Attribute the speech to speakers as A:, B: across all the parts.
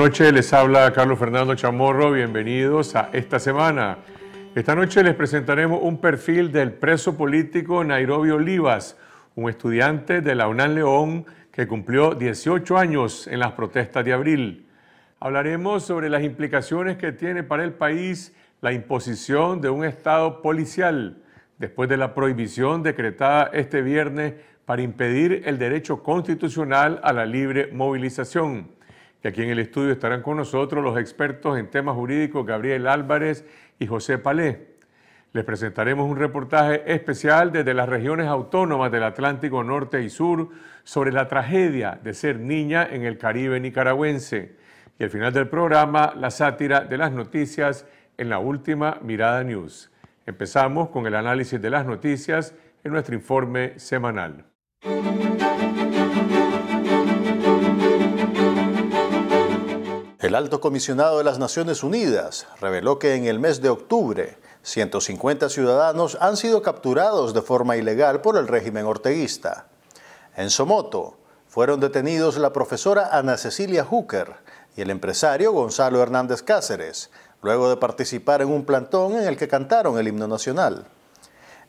A: noche les habla Carlos Fernando Chamorro, bienvenidos a esta semana. Esta noche les presentaremos un perfil del preso político Nairobi Olivas, un estudiante de la UNAM León que cumplió 18 años en las protestas de abril. Hablaremos sobre las implicaciones que tiene para el país la imposición de un Estado policial después de la prohibición decretada este viernes para impedir el derecho constitucional a la libre movilización. Y aquí en el estudio estarán con nosotros los expertos en temas jurídicos Gabriel Álvarez y José Palé. Les presentaremos un reportaje especial desde las regiones autónomas del Atlántico Norte y Sur sobre la tragedia de ser niña en el Caribe nicaragüense. Y al final del programa, la sátira de las noticias en la última Mirada News. Empezamos con el análisis de las noticias en nuestro informe semanal.
B: El alto comisionado de las Naciones Unidas reveló que en el mes de octubre 150 ciudadanos han sido capturados de forma ilegal por el régimen orteguista. En Somoto fueron detenidos la profesora Ana Cecilia Hooker y el empresario Gonzalo Hernández Cáceres, luego de participar en un plantón en el que cantaron el himno nacional.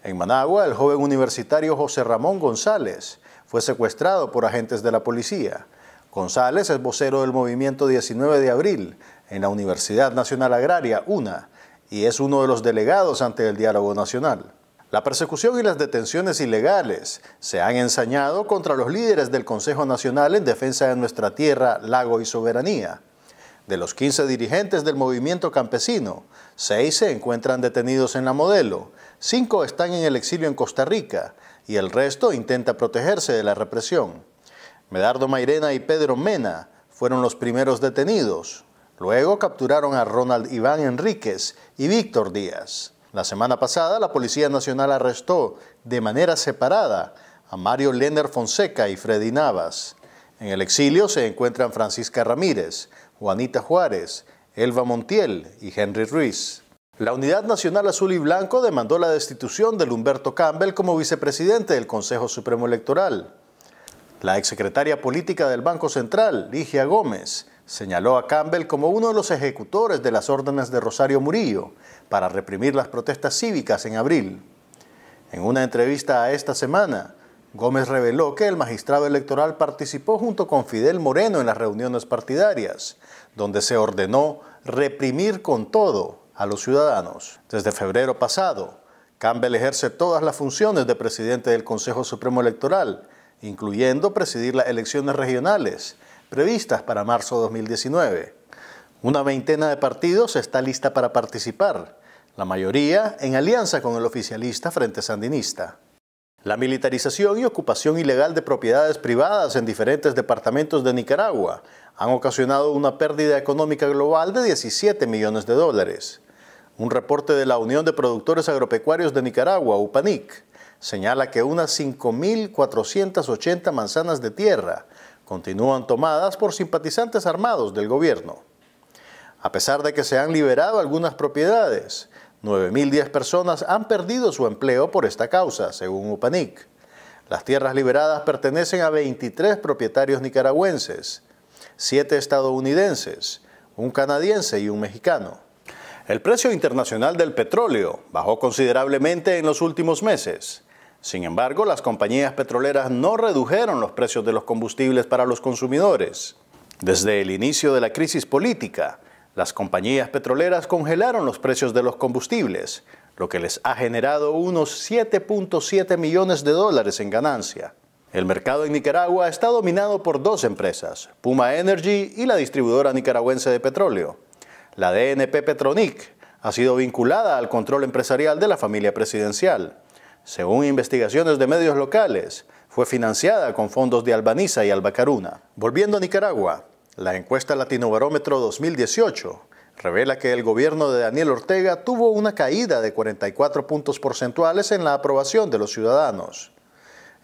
B: En Managua, el joven universitario José Ramón González fue secuestrado por agentes de la policía González es vocero del movimiento 19 de abril en la Universidad Nacional Agraria, UNA, y es uno de los delegados ante el diálogo nacional. La persecución y las detenciones ilegales se han ensañado contra los líderes del Consejo Nacional en defensa de nuestra tierra, lago y soberanía. De los 15 dirigentes del movimiento campesino, 6 se encuentran detenidos en la modelo, 5 están en el exilio en Costa Rica y el resto intenta protegerse de la represión. Medardo Mairena y Pedro Mena fueron los primeros detenidos. Luego capturaron a Ronald Iván Enríquez y Víctor Díaz. La semana pasada, la Policía Nacional arrestó de manera separada a Mario Lener Fonseca y Freddy Navas. En el exilio se encuentran Francisca Ramírez, Juanita Juárez, Elva Montiel y Henry Ruiz. La Unidad Nacional Azul y Blanco demandó la destitución de Humberto Campbell como vicepresidente del Consejo Supremo Electoral. La exsecretaria política del Banco Central, Ligia Gómez, señaló a Campbell como uno de los ejecutores de las órdenes de Rosario Murillo para reprimir las protestas cívicas en abril. En una entrevista a esta semana, Gómez reveló que el magistrado electoral participó junto con Fidel Moreno en las reuniones partidarias, donde se ordenó reprimir con todo a los ciudadanos. Desde febrero pasado, Campbell ejerce todas las funciones de presidente del Consejo Supremo Electoral incluyendo presidir las elecciones regionales previstas para marzo de 2019. Una veintena de partidos está lista para participar, la mayoría en alianza con el oficialista Frente Sandinista. La militarización y ocupación ilegal de propiedades privadas en diferentes departamentos de Nicaragua han ocasionado una pérdida económica global de 17 millones de dólares. Un reporte de la Unión de Productores Agropecuarios de Nicaragua, UPANIC, señala que unas 5.480 manzanas de tierra continúan tomadas por simpatizantes armados del gobierno. A pesar de que se han liberado algunas propiedades, 9.010 personas han perdido su empleo por esta causa, según UPANIC. Las tierras liberadas pertenecen a 23 propietarios nicaragüenses, 7 estadounidenses, un canadiense y un mexicano. El precio internacional del petróleo bajó considerablemente en los últimos meses. Sin embargo, las compañías petroleras no redujeron los precios de los combustibles para los consumidores. Desde el inicio de la crisis política, las compañías petroleras congelaron los precios de los combustibles, lo que les ha generado unos 7.7 millones de dólares en ganancia. El mercado en Nicaragua está dominado por dos empresas, Puma Energy y la distribuidora nicaragüense de petróleo. La DNP Petronic ha sido vinculada al control empresarial de la familia presidencial. Según investigaciones de medios locales, fue financiada con fondos de Albaniza y Albacaruna. Volviendo a Nicaragua, la encuesta Latinobarómetro 2018 revela que el gobierno de Daniel Ortega tuvo una caída de 44 puntos porcentuales en la aprobación de los ciudadanos.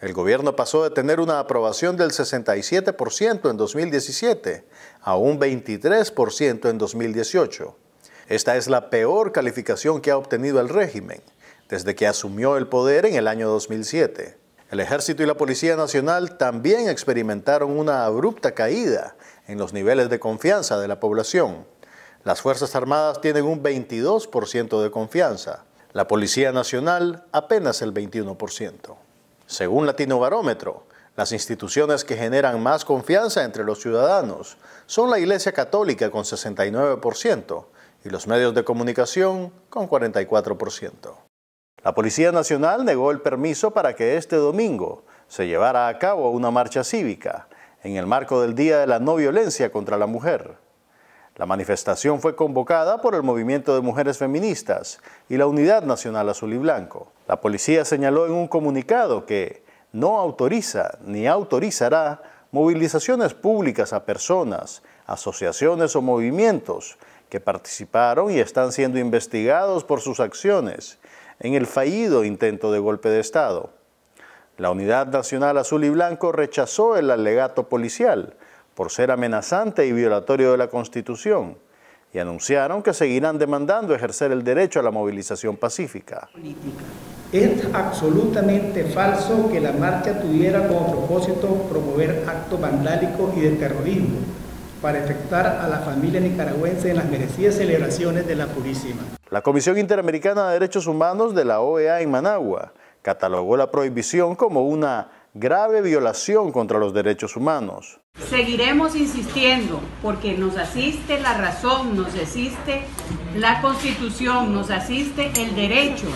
B: El gobierno pasó de tener una aprobación del 67% en 2017 a un 23% en 2018. Esta es la peor calificación que ha obtenido el régimen desde que asumió el poder en el año 2007. El ejército y la Policía Nacional también experimentaron una abrupta caída en los niveles de confianza de la población. Las Fuerzas Armadas tienen un 22% de confianza, la Policía Nacional apenas el 21%. Según Latino Barómetro, las instituciones que generan más confianza entre los ciudadanos son la Iglesia Católica con 69% y los medios de comunicación con 44%. La Policía Nacional negó el permiso para que este domingo se llevara a cabo una marcha cívica en el marco del Día de la No Violencia contra la Mujer. La manifestación fue convocada por el Movimiento de Mujeres Feministas y la Unidad Nacional Azul y Blanco. La policía señaló en un comunicado que no autoriza ni autorizará movilizaciones públicas a personas, asociaciones o movimientos que participaron y están siendo investigados por sus acciones en el fallido intento de golpe de Estado. La Unidad Nacional Azul y Blanco rechazó el alegato policial por ser amenazante y violatorio de la Constitución y anunciaron que seguirán demandando ejercer el derecho a la movilización pacífica.
C: Es absolutamente falso que la marcha tuviera como propósito promover actos vandálicos y de terrorismo para afectar a la familia nicaragüense en las merecidas celebraciones de la Purísima.
B: La Comisión Interamericana de Derechos Humanos de la OEA en Managua catalogó la prohibición como una grave violación contra los derechos humanos.
D: Seguiremos insistiendo porque nos asiste la razón, nos asiste la constitución, nos asiste el derecho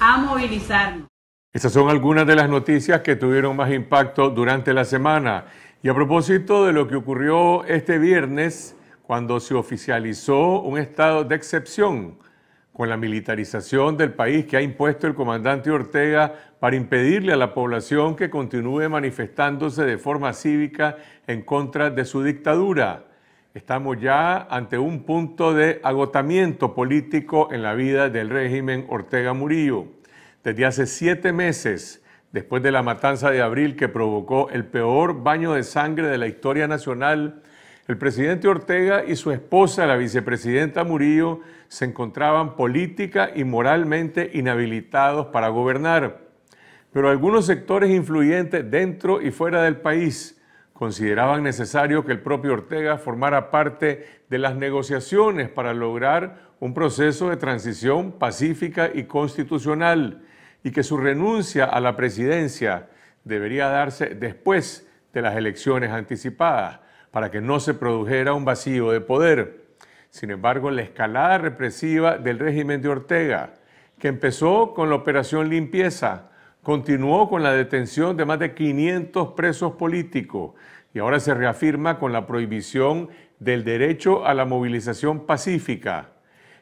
D: a movilizarnos.
A: Estas son algunas de las noticias que tuvieron más impacto durante la semana. Y a propósito de lo que ocurrió este viernes, cuando se oficializó un estado de excepción con la militarización del país que ha impuesto el comandante Ortega para impedirle a la población que continúe manifestándose de forma cívica en contra de su dictadura. Estamos ya ante un punto de agotamiento político en la vida del régimen Ortega Murillo. Desde hace siete meses, después de la matanza de abril que provocó el peor baño de sangre de la historia nacional, el presidente Ortega y su esposa, la vicepresidenta Murillo, se encontraban política y moralmente inhabilitados para gobernar. Pero algunos sectores influyentes dentro y fuera del país consideraban necesario que el propio Ortega formara parte de las negociaciones para lograr un proceso de transición pacífica y constitucional y que su renuncia a la presidencia debería darse después de las elecciones anticipadas, para que no se produjera un vacío de poder. Sin embargo, la escalada represiva del régimen de Ortega, que empezó con la operación limpieza, continuó con la detención de más de 500 presos políticos y ahora se reafirma con la prohibición del derecho a la movilización pacífica.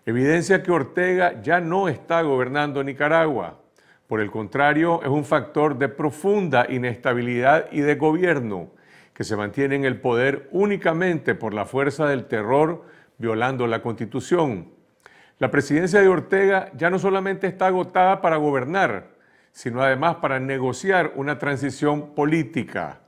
A: Evidencia que Ortega ya no está gobernando Nicaragua por el contrario, es un factor de profunda inestabilidad y de gobierno que se mantiene en el poder únicamente por la fuerza del terror, violando la Constitución. La presidencia de Ortega ya no solamente está agotada para gobernar, sino además para negociar una transición política.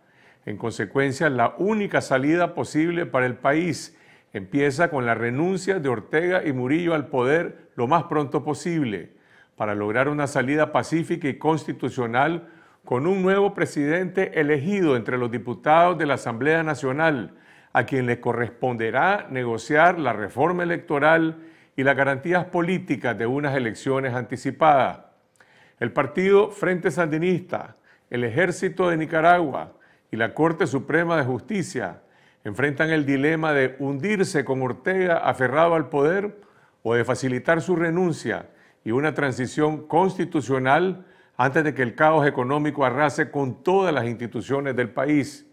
A: En consecuencia, la única salida posible para el país empieza con la renuncia de Ortega y Murillo al poder lo más pronto posible para lograr una salida pacífica y constitucional con un nuevo presidente elegido entre los diputados de la Asamblea Nacional, a quien le corresponderá negociar la reforma electoral y las garantías políticas de unas elecciones anticipadas. El partido Frente Sandinista, el Ejército de Nicaragua y la Corte Suprema de Justicia enfrentan el dilema de hundirse con Ortega aferrado al poder o de facilitar su renuncia y una transición constitucional antes de que el caos económico arrase con todas las instituciones del país.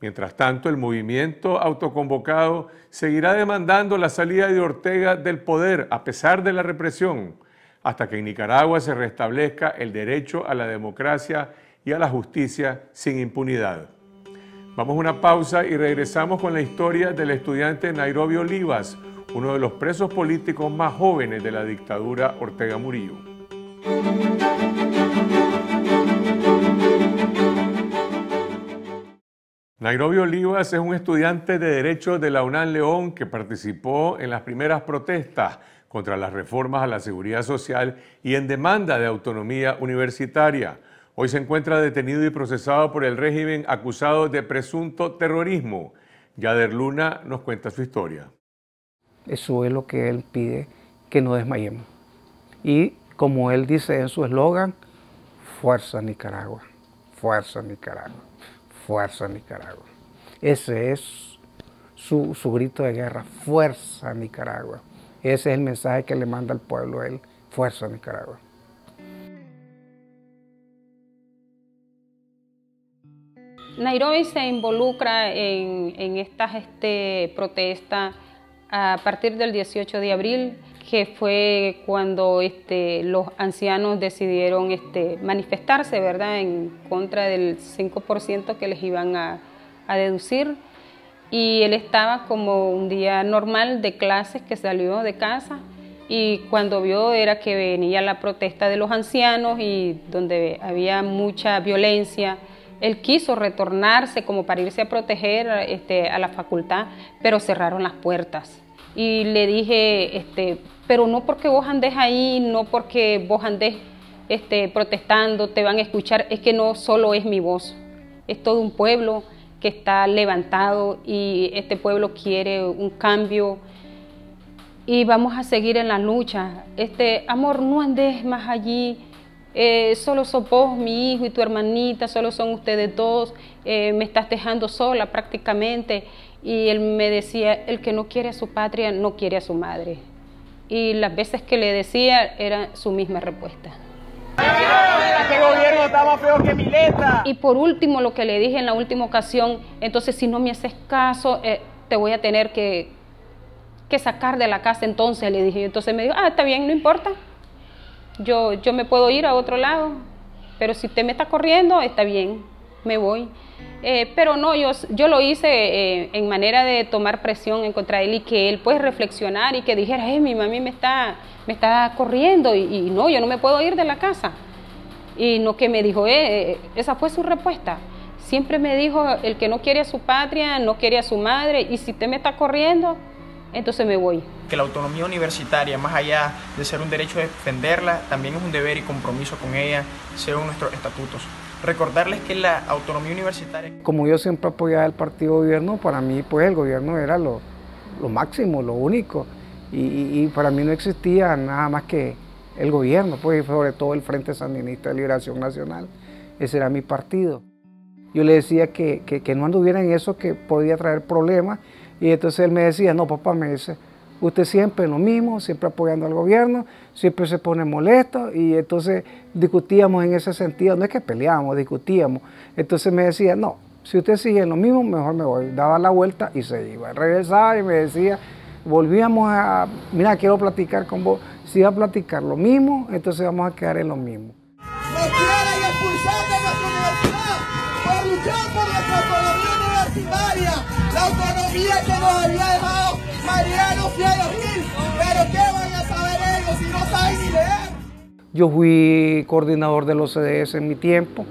A: Mientras tanto, el movimiento autoconvocado seguirá demandando la salida de Ortega del poder a pesar de la represión, hasta que en Nicaragua se restablezca el derecho a la democracia y a la justicia sin impunidad. Vamos a una pausa y regresamos con la historia del estudiante Nairobi Olivas, uno de los presos políticos más jóvenes de la dictadura Ortega Murillo. Nairobi Olivas es un estudiante de Derecho de la UNAM León que participó en las primeras protestas contra las reformas a la seguridad social y en demanda de autonomía universitaria. Hoy se encuentra detenido y procesado por el régimen acusado de presunto terrorismo. Yader Luna nos cuenta su historia.
C: Eso es lo que Él pide, que no desmayemos. Y como Él dice en su eslogan, fuerza
A: Nicaragua,
C: fuerza Nicaragua, fuerza Nicaragua. Ese es su, grito de guerra, fuerza Nicaragua. Ese es el mensaje que le manda al pueblo Él, fuerza Nicaragua.
D: Nairobi se involucra en, estas este, protestas a partir del 18 de abril, que fue cuando este, los ancianos decidieron este, manifestarse ¿verdad? en contra del 5% que les iban a, a, deducir. Y él estaba como un día normal de clases que salió de casa y cuando vio era que venía la protesta de los ancianos y donde había mucha violencia. Él quiso retornarse como para irse a proteger este, a la facultad, pero cerraron las puertas. Y le dije, este, pero no porque vos andes ahí, no porque vos andes este, protestando, te van a escuchar, es que no solo es mi voz, es todo un pueblo que está levantado y este pueblo quiere un cambio y vamos a seguir en la lucha. Este amor, no andes más allí, eh, solo sos vos, mi hijo y tu hermanita, solo son ustedes dos, eh, me estás dejando sola prácticamente. Y él me decía, el que no quiere a su patria, no quiere a su madre. Y las veces que le decía, era su misma respuesta. Este y por último, lo que le dije en la última ocasión, entonces si no me haces caso, eh, te voy a tener que, que sacar de la casa entonces, le dije. Entonces me dijo, ah, está bien, no importa yo, yo me puedo ir a otro lado, pero si usted me está corriendo, está bien, me voy. Eh, pero no, yo, yo lo hice eh, en manera de tomar presión en contra de él y que él pueda reflexionar y que dijera, eh, mi mami me está, me está corriendo y, no, yo no me puedo ir de la casa. Y no que me dijo, eh, esa fue su respuesta. Siempre me dijo, el que no quiere a su patria, no quiere a su madre y si usted me está corriendo, entonces me voy.
C: Que la autonomía universitaria, más allá de ser un derecho de defenderla, también es un deber y compromiso con ella, según nuestros estatutos. Recordarles que la autonomía universitaria... Como yo siempre apoyaba el partido gobierno, para mí pues el gobierno era lo, máximo, lo único, y, para mí no existía nada más que el gobierno, pues sobre todo el Frente Sandinista de Liberación Nacional, ese era mi partido. Yo le decía que, que, que no anduviera en eso que podía traer problemas, y entonces él me decía, no papá, me dice, usted siempre lo mismo, siempre apoyando al gobierno, siempre se pone molesto y entonces discutíamos en ese sentido, no es que peleábamos, discutíamos. Entonces me decía, no, si usted sigue en lo mismo, mejor me voy. Daba la vuelta y se iba. Regresaba y me decía, volvíamos a, mira, quiero platicar con vos. Si va a platicar lo mismo, entonces vamos a quedar en lo mismo
E: la autonomía que nos había dejado Mariano Fierro Gil. Pero
C: ¿qué van a saber ellos si no saben ni leer? Yo fui coordinador de los CDS en mi tiempo,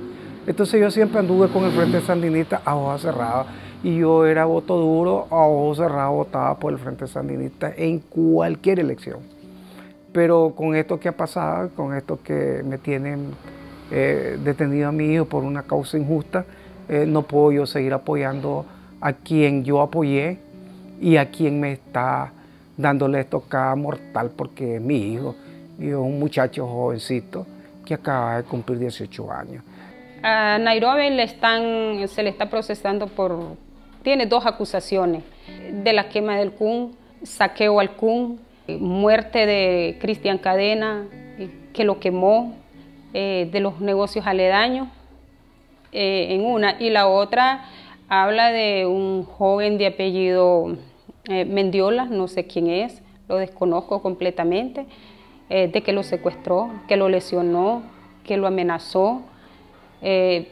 C: entonces yo siempre anduve con el Frente Sandinista a hoja cerrada y yo era voto duro, a ojo cerrado votaba por el Frente Sandinista en cualquier elección. Pero con esto que ha pasado, con esto que me tienen eh, detenido a mi hijo por una causa injusta, eh, no puedo yo seguir apoyando a quien yo apoyé y a quien me está dándole tocada mortal porque es mi hijo y es un muchacho jovencito que acaba de cumplir 18 años.
D: A Nairobi le están, se le está procesando por, tiene dos acusaciones, de la quema del CUN, saqueo al CUN, muerte de Cristian Cadena, que lo quemó, eh, de los negocios aledaños, eh, en una, y la otra Habla de un joven de apellido eh, Mendiola, no sé quién es, lo desconozco completamente, eh, de que lo secuestró, que lo lesionó, que lo amenazó, eh,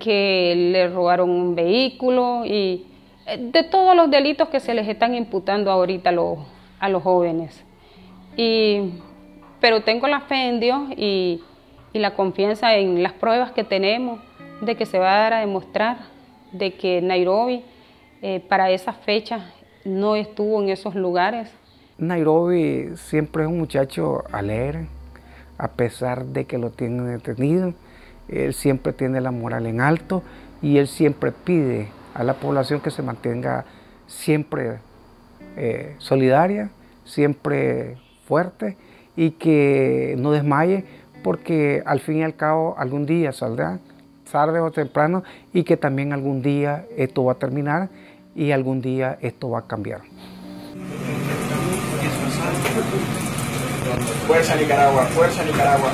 D: que le robaron un vehículo y de todos los delitos que se les están imputando ahorita a los, a los jóvenes. Y, pero tengo la fe en Dios y, y la confianza en las pruebas que tenemos de que se va a dar a demostrar de que Nairobi eh, para esas fechas no estuvo en esos lugares.
C: Nairobi siempre es un muchacho alegre, a pesar de que lo tienen detenido. Él siempre tiene la moral en alto y él siempre pide a la población que se mantenga siempre eh, solidaria, siempre fuerte y que no desmaye porque al fin y al cabo algún día saldrá tarde o temprano y que también algún día esto va a terminar y algún día esto va a cambiar.
E: Fuerza Nicaragua, fuerza Nicaragua.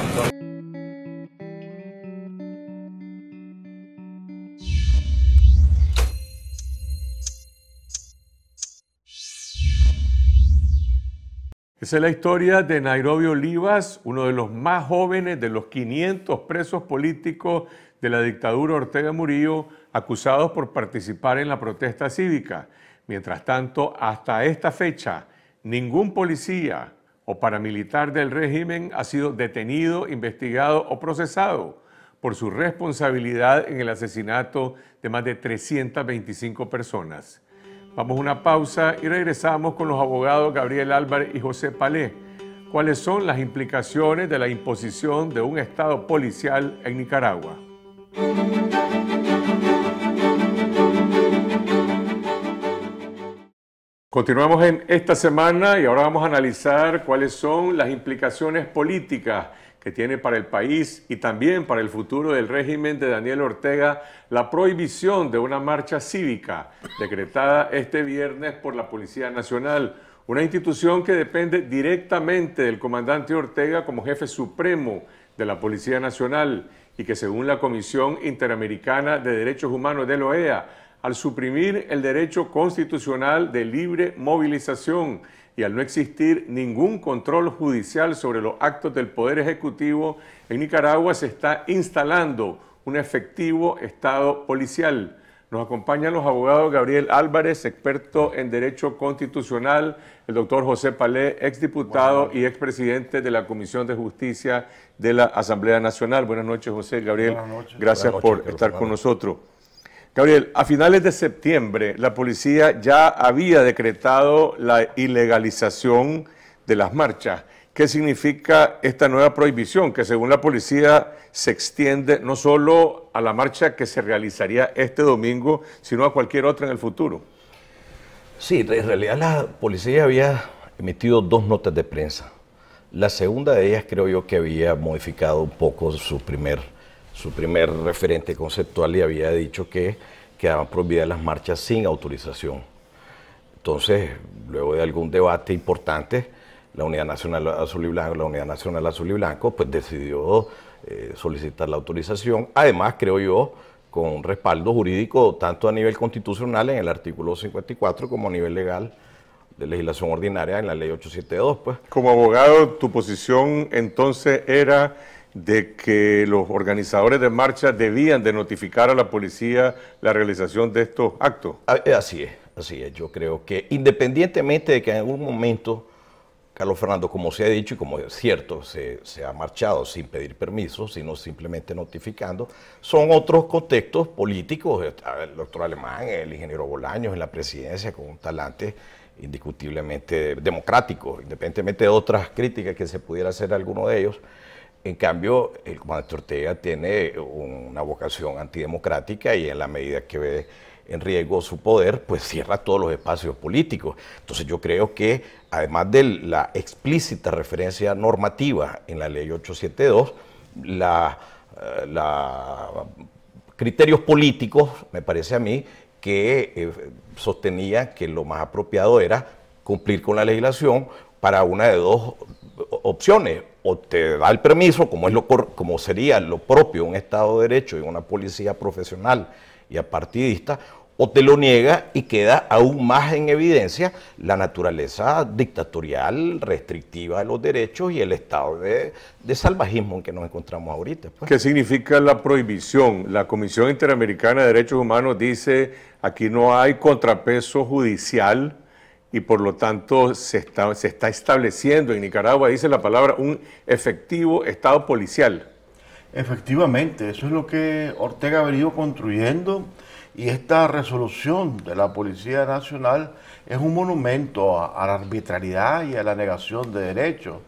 A: Esa es la historia de Nairobi Olivas, uno de los más jóvenes de los 500 presos políticos de la dictadura Ortega Murillo acusados por participar en la protesta cívica. Mientras tanto, hasta esta fecha, ningún policía o paramilitar del régimen ha sido detenido, investigado o procesado por su responsabilidad en el asesinato de más de 325 personas. Vamos a una pausa y regresamos con los abogados Gabriel Álvarez y José Palé. ¿Cuáles son las implicaciones de la imposición de un Estado policial en Nicaragua? Continuamos en esta semana y ahora vamos a analizar cuáles son las implicaciones políticas que tiene para el país y también para el futuro del régimen de Daniel Ortega la prohibición de una marcha cívica decretada este viernes por la Policía Nacional, una institución que depende directamente del comandante Ortega como jefe supremo de la Policía Nacional y que según la Comisión Interamericana de Derechos Humanos de la OEA, al suprimir el derecho constitucional de libre movilización y al no existir ningún control judicial sobre los actos del Poder Ejecutivo, en Nicaragua se está instalando un efectivo Estado policial. Nos acompañan los abogados Gabriel Álvarez, experto en Derecho Constitucional, el doctor José Palé, exdiputado y expresidente de la Comisión de Justicia de la Asamblea Nacional. Buenas noches, José Gabriel. Gracias por estar con nosotros. Gabriel, a finales de septiembre la policía ya había decretado la ilegalización de las marchas qué significa esta nueva prohibición que según la policía se extiende no solo a la marcha que se realizaría este domingo, sino a cualquier otra en el futuro. Sí, en realidad la policía había emitido dos notas de prensa. La segunda
F: de ellas creo yo que había modificado un poco su primer, su primer referente conceptual y había dicho que quedaban prohibidas las marchas sin autorización. Entonces, luego de algún debate importante, la Unidad Nacional Azul y Blanco, la Unidad Nacional Azul y Blanco, pues decidió eh, solicitar la autorización. Además, creo yo, con un respaldo jurídico tanto a nivel constitucional en el artículo 54 como a nivel
A: legal de legislación ordinaria en la ley 872. Pues. Como abogado, tu posición entonces era de que los organizadores de marcha debían de notificar a la policía la realización de estos actos. Ah, eh, así es, así es. Yo creo
F: que independientemente de que en algún momento Carlos Fernando, como se ha dicho y como es cierto, se, ha marchado sin pedir permiso, sino simplemente notificando, son otros contextos políticos. El doctor Alemán, el ingeniero Bolaños en la presidencia, con un talante indiscutiblemente democrático, independientemente de otras críticas que se pudiera hacer a alguno de ellos. En cambio, el comandante Ortega tiene una vocación antidemocrática y en la medida que ve en riesgo su poder, pues cierra todos los espacios políticos. Entonces yo creo que, además de la explícita referencia normativa en la ley 872, los eh, criterios políticos, me parece a mí, que eh, sostenía que lo más apropiado era cumplir con la legislación para una de dos opciones. O te da el permiso, como, es lo, como sería lo propio un Estado de Derecho y una policía profesional y partidista o te lo niega y queda aún más en evidencia la naturaleza dictatorial, restrictiva de los derechos y el estado de, salvajismo en que nos encontramos ahorita.
A: Pues. ¿Qué significa la prohibición? La Comisión Interamericana de Derechos Humanos dice aquí no hay contrapeso judicial y por lo tanto se se está estableciendo en Nicaragua, dice la palabra, un efectivo estado policial.
G: Efectivamente, eso es lo que Ortega ha venido construyendo y esta resolución de la Policía Nacional es un monumento a, la arbitrariedad y a la negación de derechos,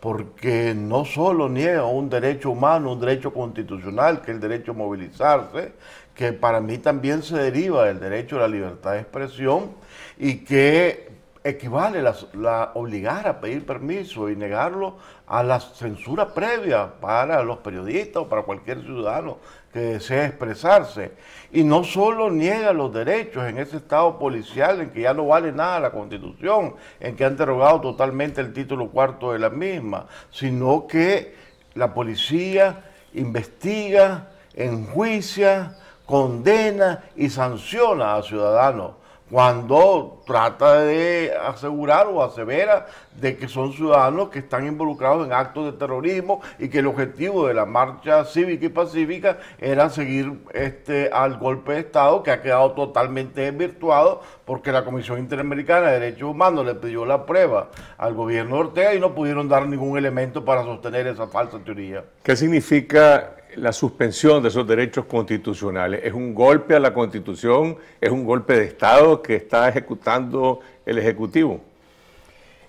G: porque no solo niega un derecho humano, un derecho constitucional, que es el derecho a movilizarse, que para mí también se deriva del derecho a la libertad de expresión y que equivale a obligar a pedir permiso y negarlo a la censura previa para los periodistas o para cualquier ciudadano que desee expresarse. Y no solo niega los derechos en ese estado policial en que ya no vale nada la constitución, en que han derogado totalmente el título cuarto de la misma, sino que la policía investiga, enjuicia, condena y sanciona a ciudadanos cuando trata de asegurar o asevera de que son ciudadanos que están involucrados en actos de terrorismo y que el objetivo de la marcha cívica y pacífica era seguir este, al golpe de Estado que ha quedado totalmente desvirtuado porque la Comisión Interamericana de Derechos Humanos le pidió la prueba al gobierno de Ortega y no pudieron dar ningún elemento para sostener esa falsa teoría.
A: ¿Qué significa la suspensión de esos derechos constitucionales. Es un golpe a la constitución, es un golpe de Estado que está ejecutando el Ejecutivo.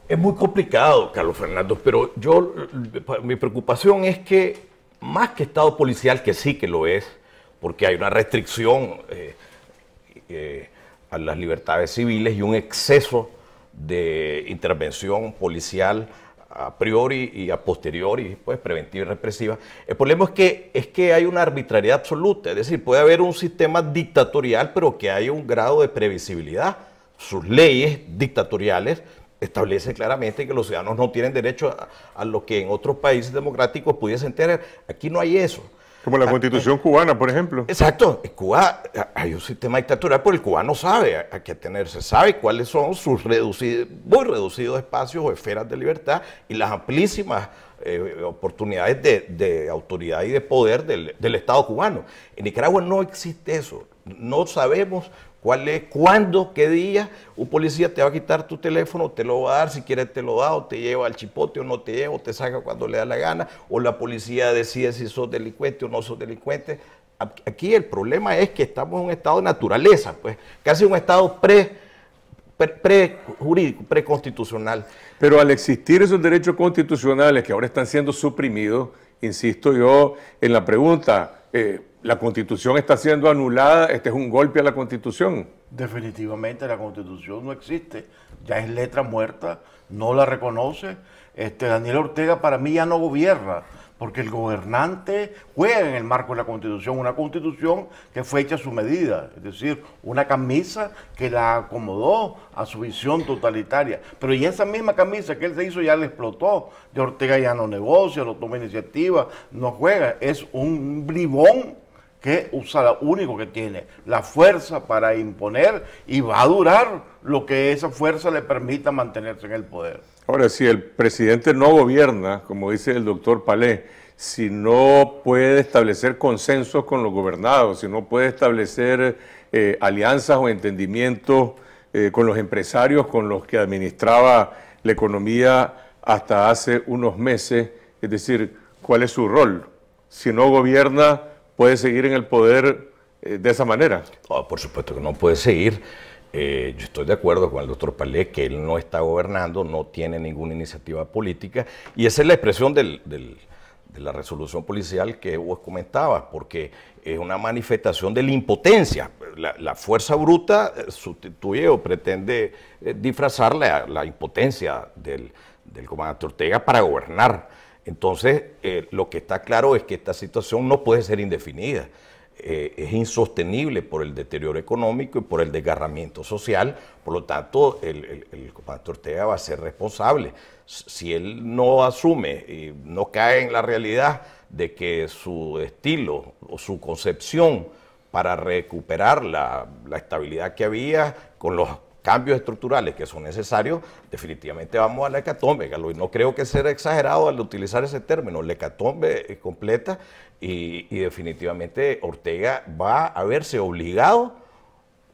A: Es muy complicado, Carlos Fernando, pero yo,
F: mi preocupación es que más que Estado policial, que sí que lo es, porque hay una restricción eh, eh, a las libertades civiles y un exceso de intervención policial a, priori y a posteriori, pues preventiva y represiva. El problema es que, es que hay una arbitrariedad absoluta, es decir, puede haber un sistema dictatorial, pero que hay un grado de previsibilidad. Sus leyes dictatoriales establecen claramente que los ciudadanos no tienen derecho a, a lo que en otros países democráticos pudiesen tener. Aquí no hay eso. Como la ah, constitución cubana, por ejemplo. Exacto. En Cuba hay un sistema dictatorial, pero el cubano sabe a, qué atenerse, sabe cuáles son sus reducidos, muy reducidos espacios o esferas de libertad y las amplísimas eh, oportunidades de, autoridad y de poder del Estado cubano. En Nicaragua no existe eso no sabemos cuál es, cuándo, qué día, un policía te va a quitar tu teléfono, te lo va a dar, si quieres te lo da, o te lleva al chipote, o no te lleva, o te saca cuando le da la gana, o la policía decide si sos delincuente o no sos delincuente. Aquí el problema es que estamos en un estado de naturaleza, pues casi un estado pre jurídico pre preconstitucional.
A: Pero al existir esos derechos constitucionales que ahora están siendo suprimidos, insisto yo en la pregunta, eh, la constitución está siendo anulada, este es un golpe a la constitución.
G: Definitivamente la constitución no existe, ya es letra muerta, no la reconoce. Este, Daniel Ortega para mí ya no gobierna, porque el gobernante juega en el marco de la constitución, una constitución que fue hecha a su medida, es decir, una camisa que la acomodó a su visión totalitaria. Pero y esa misma camisa que él se hizo ya le explotó, de Ortega ya no negocia, no toma iniciativa, no juega, es un bribón que usa lo único que tiene, la fuerza para imponer y va a durar lo que esa fuerza le permita mantenerse en el poder.
A: Ahora, si el presidente no gobierna, como dice el doctor Palé, si no puede establecer consensos con los gobernados, si no puede establecer eh, alianzas o entendimientos eh, con los empresarios, con los que administraba la economía hasta hace unos meses, es decir, ¿cuál es su rol? Si no gobierna puede seguir en el poder eh, de esa manera. Oh, por supuesto que no puede seguir. Eh, yo estoy de acuerdo con el
F: doctor Palé que él no está gobernando, no tiene ninguna iniciativa política y esa es la expresión de la resolución policial que vos comentabas, porque es una manifestación de la impotencia. La, fuerza bruta eh, sustituye o pretende disfrazarle la impotencia del, del comandante Ortega para gobernar. Entonces, eh, lo que está claro es que esta situación no puede ser indefinida. Eh, es insostenible por el deterioro económico y por el desgarramiento social. Por lo tanto, el, comandante Ortega va a ser responsable. Si él no asume y no cae en la realidad de que su estilo o su concepción para recuperar la, la estabilidad que había con los cambios estructurales que son necesarios, definitivamente vamos a la hecatombe, Y no creo que sea exagerado al utilizar ese término, la hecatombe eh, completa, y, definitivamente Ortega va a verse obligado,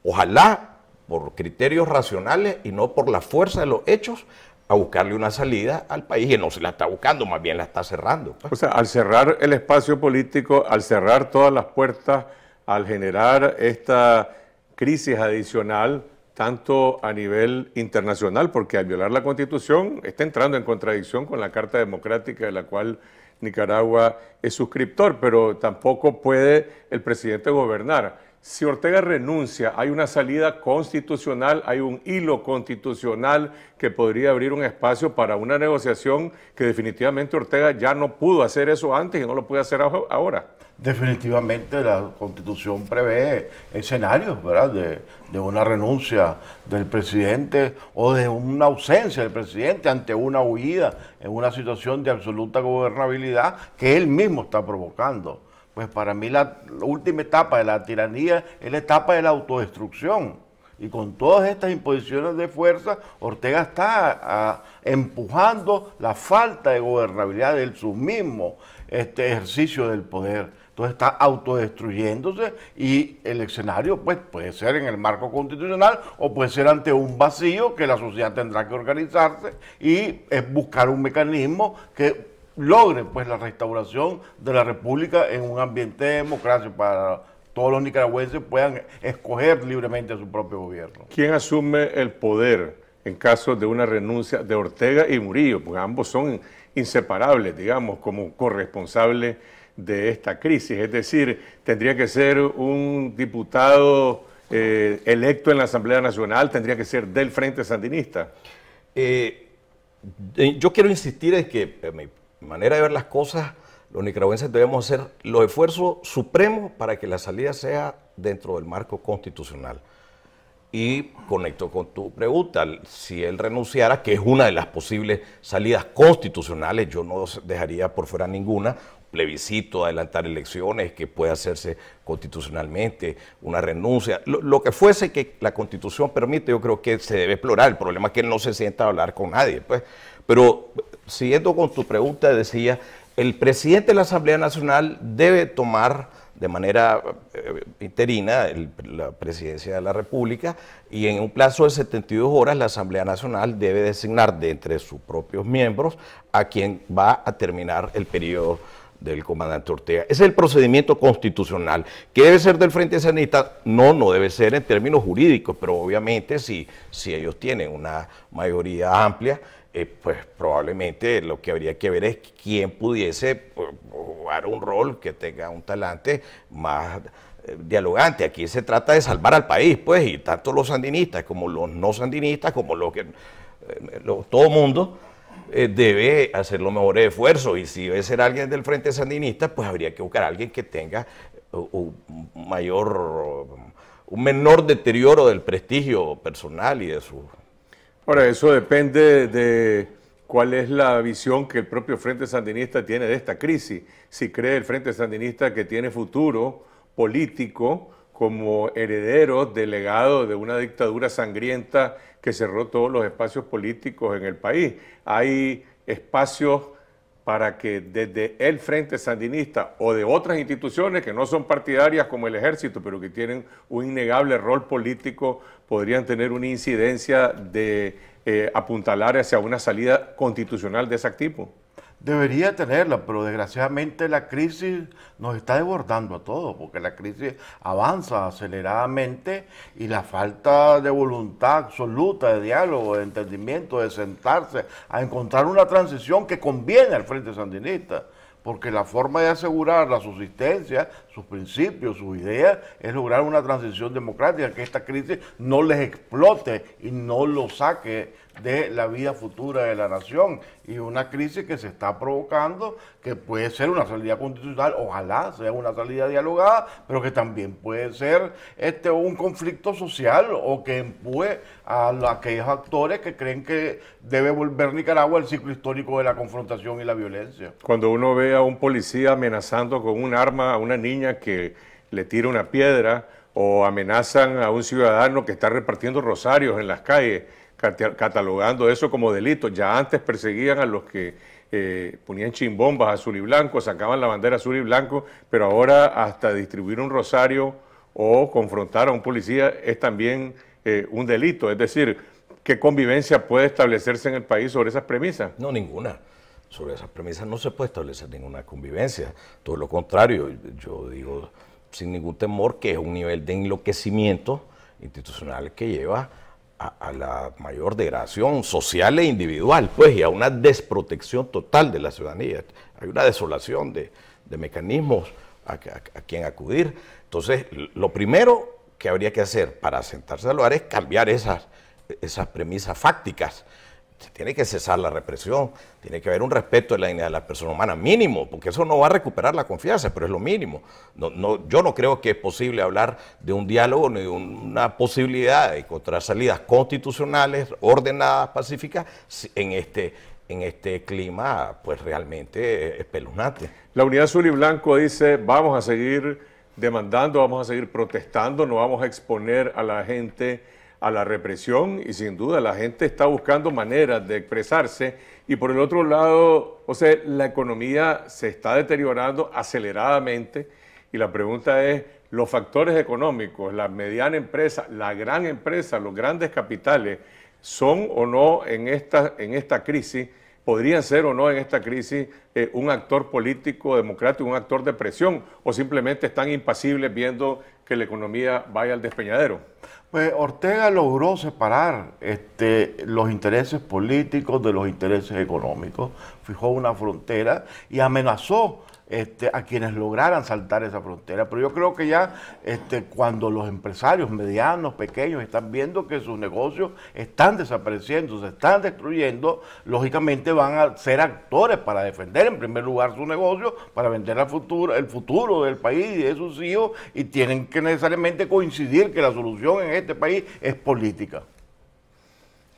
F: ojalá por criterios racionales y no por la fuerza de los hechos, a buscarle una salida al país y no se la está buscando, más bien la
A: está cerrando. Pues. O sea, al cerrar el espacio político, al cerrar todas las puertas, al generar esta crisis adicional, tanto a nivel internacional, porque al violar la Constitución está entrando en contradicción con la Carta Democrática de la cual Nicaragua es suscriptor, pero tampoco puede el presidente gobernar si Ortega renuncia, hay una salida constitucional, hay un hilo constitucional que podría abrir un espacio para una negociación que definitivamente Ortega ya no pudo hacer eso antes y no lo puede hacer ahora.
G: Definitivamente la constitución prevé escenarios, ¿verdad? de una renuncia del presidente o de una ausencia del presidente ante una huida en una situación de absoluta gobernabilidad que él mismo está provocando. Pues para mí la, última etapa de la tiranía es la etapa de la autodestrucción. Y con todas estas imposiciones de fuerza, Ortega está ah, empujando la falta de gobernabilidad del su mismo este ejercicio del poder. Entonces está autodestruyéndose y el escenario pues, puede ser en el marco constitucional o puede ser ante un vacío que la sociedad tendrá que organizarse y buscar un mecanismo que logren pues la restauración de la República en un ambiente democrático para todos los nicaragüenses puedan escoger libremente a su propio gobierno.
A: ¿Quién asume el poder en caso de una renuncia de Ortega y Murillo? Porque ambos son inseparables, digamos, como corresponsables de esta crisis. Es decir, tendría que ser un diputado eh, electo en la Asamblea Nacional, tendría que ser del Frente Sandinista. Eh, eh, yo quiero insistir en que manera
F: de ver las cosas, los nicaragüenses debemos hacer los esfuerzos supremos para que la salida sea dentro del marco constitucional. Y conecto con tu pregunta, si él renunciara, que es una de las posibles salidas constitucionales, yo no dejaría por fuera ninguna, plebiscito, adelantar elecciones, que puede hacerse constitucionalmente, una renuncia, lo, que fuese que la constitución permite, yo creo que se debe explorar. El problema es que él no se sienta a hablar con nadie. Pues pero siguiendo con tu pregunta, decía, el presidente de la Asamblea Nacional debe tomar de manera eh, interina la presidencia de la República y en un plazo de 72 horas la Asamblea Nacional debe designar de entre sus propios miembros a quien va a terminar el periodo del comandante Ortega. Ese es el procedimiento constitucional. ¿Qué debe ser del Frente Sanista? No, no debe ser en términos jurídicos, pero obviamente si ellos tienen una mayoría amplia, eh, pues probablemente lo que habría que ver es quién pudiese pues, jugar un rol que tenga un talante más eh, dialogante. Aquí se trata de salvar al país, pues, y tanto los sandinistas como los no sandinistas, como los que eh, todo mundo debe hacer los mejores esfuerzos. Y si debe ser alguien del Frente Sandinista, pues habría que buscar a alguien que tenga un mayor, un menor deterioro del prestigio personal y de su
A: Ahora, eso depende de cuál es la visión que el propio Frente Sandinista tiene de esta crisis. Si cree el Frente Sandinista que tiene futuro político como heredero, delegado de una dictadura sangrienta que cerró todos los espacios políticos en el país. Hay espacios para que desde el Frente Sandinista o de otras instituciones que no son partidarias como el Ejército, pero que tienen un innegable rol político podrían tener una incidencia de eh, apuntalar hacia una salida constitucional de ese tipo? Debería
G: tenerla, pero desgraciadamente la crisis nos está desbordando a todos, porque la crisis avanza aceleradamente y la falta de voluntad absoluta de diálogo, de entendimiento, de sentarse a encontrar una transición que conviene al Frente Sandinista porque la forma de asegurar la subsistencia, sus principios, sus ideas, es lograr una transición democrática, que esta crisis no les explote y no lo saque de la vida futura de la nación y una crisis que se está provocando, que puede ser una salida constitucional, ojalá sea una salida dialogada, pero que también puede ser este, un conflicto social o que empuje a, a aquellos actores que creen que debe volver Nicaragua al ciclo histórico de la confrontación y la violencia.
A: Cuando uno ve a un policía amenazando con un arma a una niña que le tira una piedra o amenazan a un ciudadano que está repartiendo rosarios en las calles, catalogando eso como delito. Ya antes perseguían a los que eh, ponían chimbombas azul y blanco, sacaban la bandera azul y blanco, pero ahora hasta distribuir un rosario o confrontar a un policía es también eh, un delito. Es decir, ¿qué convivencia puede establecerse en el país sobre esas premisas? No, ninguna. Sobre esas premisas no se puede
F: establecer ninguna convivencia. Todo lo contrario, yo digo sin ningún temor que es un nivel de enloquecimiento institucional que lleva a, la mayor degradación social e individual, pues, y a una desprotección total de la ciudadanía. Hay una desolación de, mecanismos a, quien acudir. Entonces, lo primero que habría que hacer para sentarse a lugar es cambiar esas premisas fácticas tiene que cesar la represión, tiene que haber un respeto de la dignidad de la persona humana, mínimo, porque eso no va a recuperar la confianza, pero es lo mínimo. No, no, yo no creo que es posible hablar de un diálogo ni de una posibilidad de encontrar salidas constitucionales, ordenadas, pacíficas, en este, en este clima, pues realmente
A: espeluznante. La Unidad Azul y Blanco dice, vamos a seguir demandando, vamos a seguir protestando, no vamos a exponer a la gente a la represión y sin duda la gente está buscando maneras de expresarse y por el otro lado, o sea, la economía se está deteriorando aceleradamente y la pregunta es, los factores económicos, la mediana empresa, la gran empresa, los grandes capitales, son o no en esta, en esta crisis, podrían ser o no en esta crisis eh, un actor político democrático, un actor de presión, o simplemente están impasibles viendo que la economía vaya al despeñadero.
G: Pues, Ortega logró separar este, los intereses políticos de los intereses económicos, fijó una frontera y amenazó este, a quienes lograran saltar esa frontera. Pero yo creo que ya este, cuando los empresarios medianos, pequeños, están viendo que sus negocios están desapareciendo, se están destruyendo, lógicamente van a ser actores para defender en primer lugar su negocio, para vender el futuro, el futuro del país y de sus hijos, y tienen que
A: necesariamente coincidir que la solución en este país es política.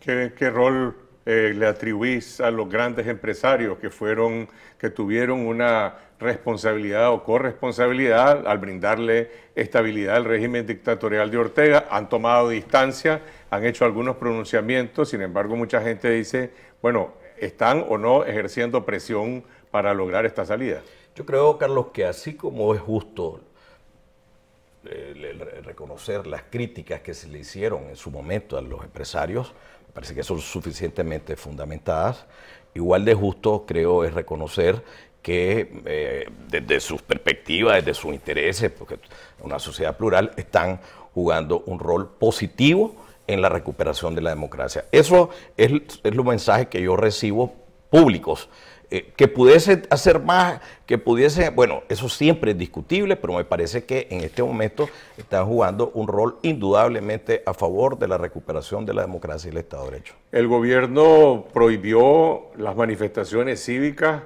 A: ¿Qué, qué rol eh, le atribuís a los grandes empresarios que fueron, que tuvieron una responsabilidad o corresponsabilidad al brindarle estabilidad al régimen dictatorial de Ortega, han tomado distancia, han hecho algunos pronunciamientos, sin embargo mucha gente dice, bueno, están o no ejerciendo presión para lograr esta salida.
F: Yo creo, Carlos, que así como es justo eh, reconocer las críticas que se le hicieron en su momento a los empresarios, parece que son suficientemente fundamentadas. Igual de justo, creo, es reconocer que eh, desde sus perspectivas, desde sus intereses, porque una sociedad plural, están jugando un rol positivo en la recuperación de la democracia. Eso es, es mensaje que yo recibo públicos eh, que pudiese hacer más, que pudiese, bueno, eso siempre es discutible, pero me parece que en este momento están jugando un rol indudablemente a favor de la recuperación de la democracia y el Estado de Derecho.
A: El gobierno prohibió las manifestaciones cívicas,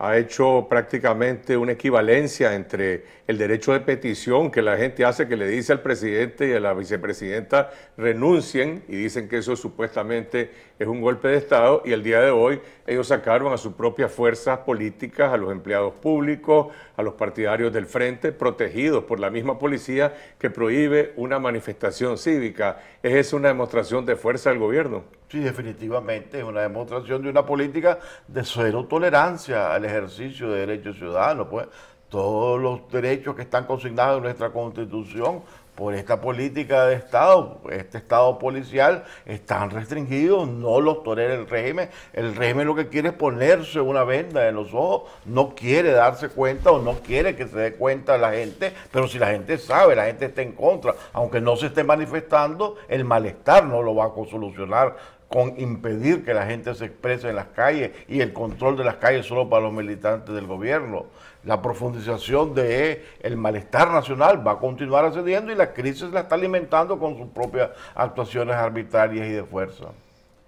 A: ha hecho prácticamente una equivalencia entre el derecho de petición que la gente hace, que le dice al presidente y a la vicepresidenta renuncien y dicen que eso supuestamente es un golpe de Estado y el día de hoy ellos sacaron a sus propias fuerzas políticas, a los empleados públicos, a los partidarios del frente, protegidos por la misma policía que prohíbe una manifestación cívica. ¿Es eso una demostración de fuerza del gobierno? Sí, definitivamente, es una demostración de una política de cero tolerancia al ejercicio
G: de derechos ciudadanos. Pues todos los derechos que están consignados en nuestra Constitución por esta política de Estado, este Estado policial, están restringidos, no los tolera el régimen. El régimen lo que quiere es ponerse una venda en los ojos, no quiere darse cuenta o no quiere que se dé cuenta la gente, pero si la gente sabe, la gente está en contra, aunque no se esté manifestando, el malestar no lo va a solucionar con impedir que la gente se exprese en las calles y el control de las calles solo para los militantes del gobierno la profundización del el malestar nacional va a continuar ascendiendo y la crisis la está alimentando con sus propias actuaciones arbitrarias y de fuerza.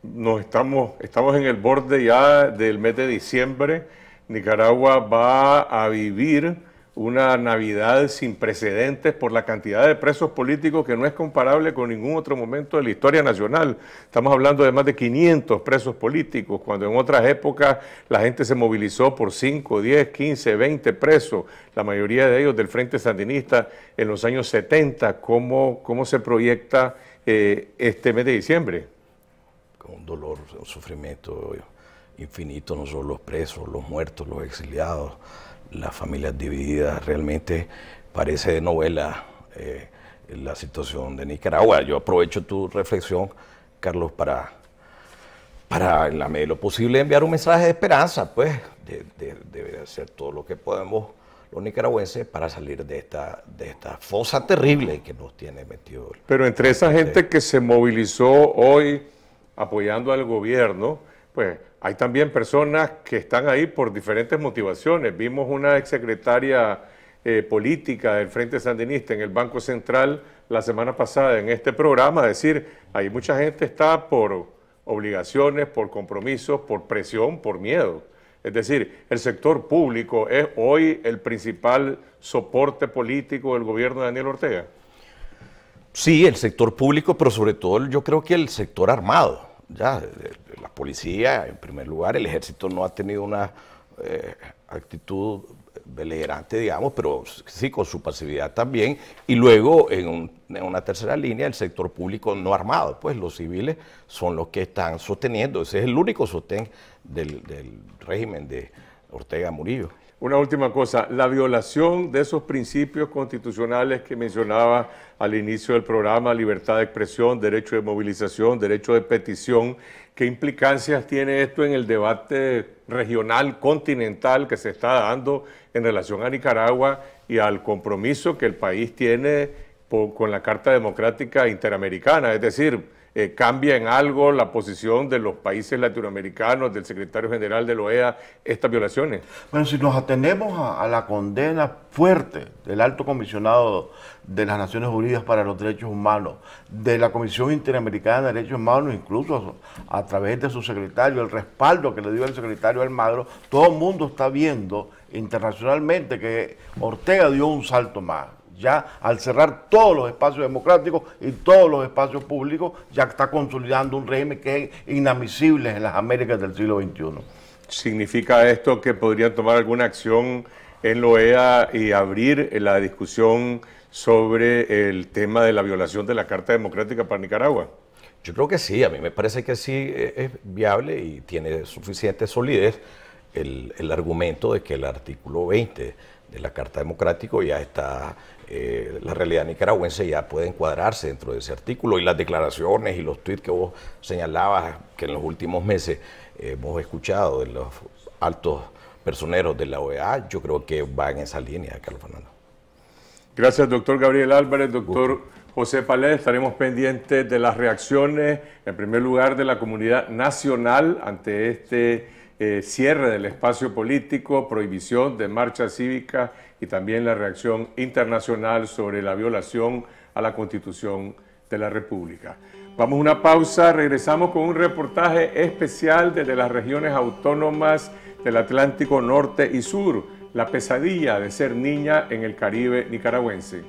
A: Nos estamos, estamos en el borde ya del mes de diciembre. Nicaragua va a vivir una Navidad sin precedentes por la cantidad de presos políticos que no es comparable con ningún otro momento de la historia nacional. Estamos hablando de más de 500 presos políticos, cuando en otras épocas la gente se movilizó por 5, 10, 15, 20 presos, la mayoría de ellos del Frente Sandinista en los años 70. ¿Cómo, cómo se proyecta eh, este mes de diciembre? Con dolor, un sufrimiento infinito, no solo los presos, los muertos, los
F: exiliados las familias divididas, realmente parece de novela eh, la situación de Nicaragua. Yo aprovecho tu reflexión, Carlos, para, para en la medida de lo posible enviar un mensaje de esperanza, pues de, hacer todo lo que podemos los nicaragüenses para salir de esta, de esta fosa terrible que
A: nos tiene metido. Pero entre esa gente que se movilizó hoy apoyando al gobierno, pues hay también personas que están ahí por diferentes motivaciones. Vimos una exsecretaria eh, política del Frente Sandinista en el Banco Central la semana pasada en este programa, decir, hay mucha gente está por obligaciones, por compromisos, por presión, por miedo. Es decir, el sector público es hoy el principal soporte político del gobierno de Daniel Ortega.
F: Sí, el sector público, pero sobre todo yo creo que el sector armado ya, la policía, en primer lugar, el ejército no ha tenido una eh, actitud beligerante, digamos, pero sí con su pasividad también. Y luego, en, una tercera línea, el sector público no armado, pues los civiles son los que están
A: sosteniendo. Ese es el único sostén del régimen de Ortega Murillo. Una última cosa, la violación de esos principios constitucionales que mencionaba al inicio del programa, libertad de expresión, derecho de movilización, derecho de petición, ¿qué implicancias tiene esto en el debate regional, continental que se está dando en relación a Nicaragua y al compromiso que el país tiene con la Carta Democrática Interamericana? Es decir, eh, cambia en algo la posición de los países latinoamericanos, del secretario general de la e OEA, estas violaciones? Bueno, si nos atenemos a, la condena fuerte del alto comisionado de las Naciones
G: Unidas para los Derechos Humanos, de la Comisión Interamericana de Derechos Humanos, incluso a, través de su secretario, el respaldo que le dio el secretario Almagro, todo el mundo está viendo internacionalmente que Ortega dio un salto más ya al cerrar todos los espacios democráticos y todos los espacios públicos, ya está consolidando un régimen que
A: es inadmisible en las Américas del siglo XXI. ¿Significa esto que podrían tomar alguna acción en OEA e y abrir la discusión sobre el tema de la violación de la Carta Democrática para Nicaragua? Yo creo que sí, a mí me parece que sí
F: eh, es viable y tiene suficiente solidez el argumento de que el artículo 20 de la Carta Democrática, ya está, eh, la realidad nicaragüense ya puede encuadrarse dentro de ese artículo y las declaraciones y los tweets que vos señalabas que en los últimos meses eh, hemos escuchado de los altos personeros de la
A: OEA, yo creo que van en esa línea, Carlos Fernando. Gracias, doctor Gabriel Álvarez, doctor José Palés. Estaremos pendientes de las reacciones, en primer lugar, de la comunidad nacional ante este eh, cierre del espacio político, prohibición de marcha cívica y también la reacción internacional sobre la violación a la Constitución de la República. Vamos a una pausa, regresamos con un reportaje especial desde las regiones autónomas del Atlántico Norte y Sur, la pesadilla de ser niña en el Caribe nicaragüense.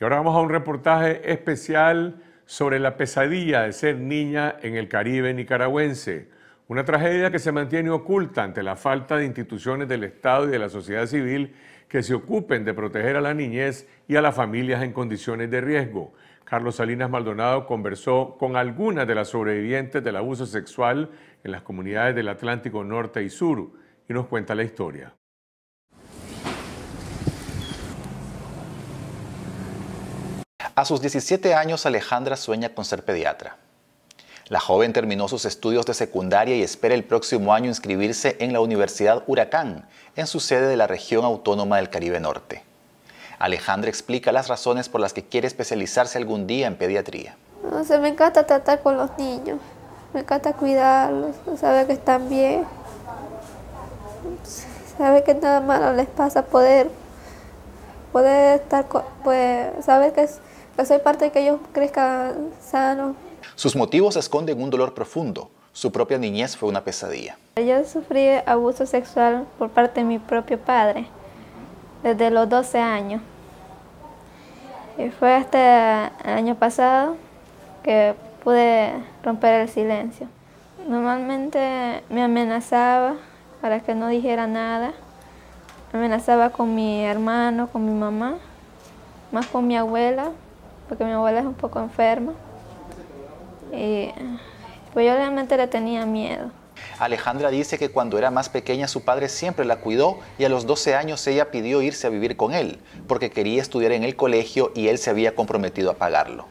A: Y ahora vamos a un reportaje especial sobre la pesadilla de ser niña en el Caribe nicaragüense, una tragedia que se mantiene oculta ante la falta de instituciones del Estado y de la sociedad civil que se ocupen de proteger a la niñez y a las familias en condiciones de riesgo. Carlos Salinas Maldonado conversó con algunas de las sobrevivientes del abuso sexual en las comunidades del Atlántico Norte y Sur y nos cuenta la historia.
H: A sus 17 años, Alejandra sueña con ser pediatra. La joven terminó sus estudios de secundaria y espera el próximo año inscribirse en la Universidad Huracán, en su sede de la región autónoma del Caribe Norte. Alejandra explica las razones por las que quiere especializarse algún día en pediatría.
I: No me encanta tratar con los niños, me encanta cuidarlos, saber que están bien, saber que nada malo les pasa, poder, poder estar, pues, saber que es pues soy parte de que ellos crezcan sano.
H: Sus motivos esconden un dolor profundo. Su propia niñez fue una pesadilla.
I: Yo sufrí abuso sexual por parte de mi propio padre desde los 12 años. Y fue hasta el año pasado que pude romper el silencio. Normalmente me amenazaba para que no dijera nada. amenazaba con mi hermano, con mi mamá, más con mi abuela, porque mi abuela es un poco enferma. Y pues yo realmente le tenía miedo.
H: Alejandra dice que cuando era más pequeña su padre siempre la cuidó y a los 12 años ella pidió irse a vivir con él porque quería estudiar en el colegio y él se había comprometido a pagarlo.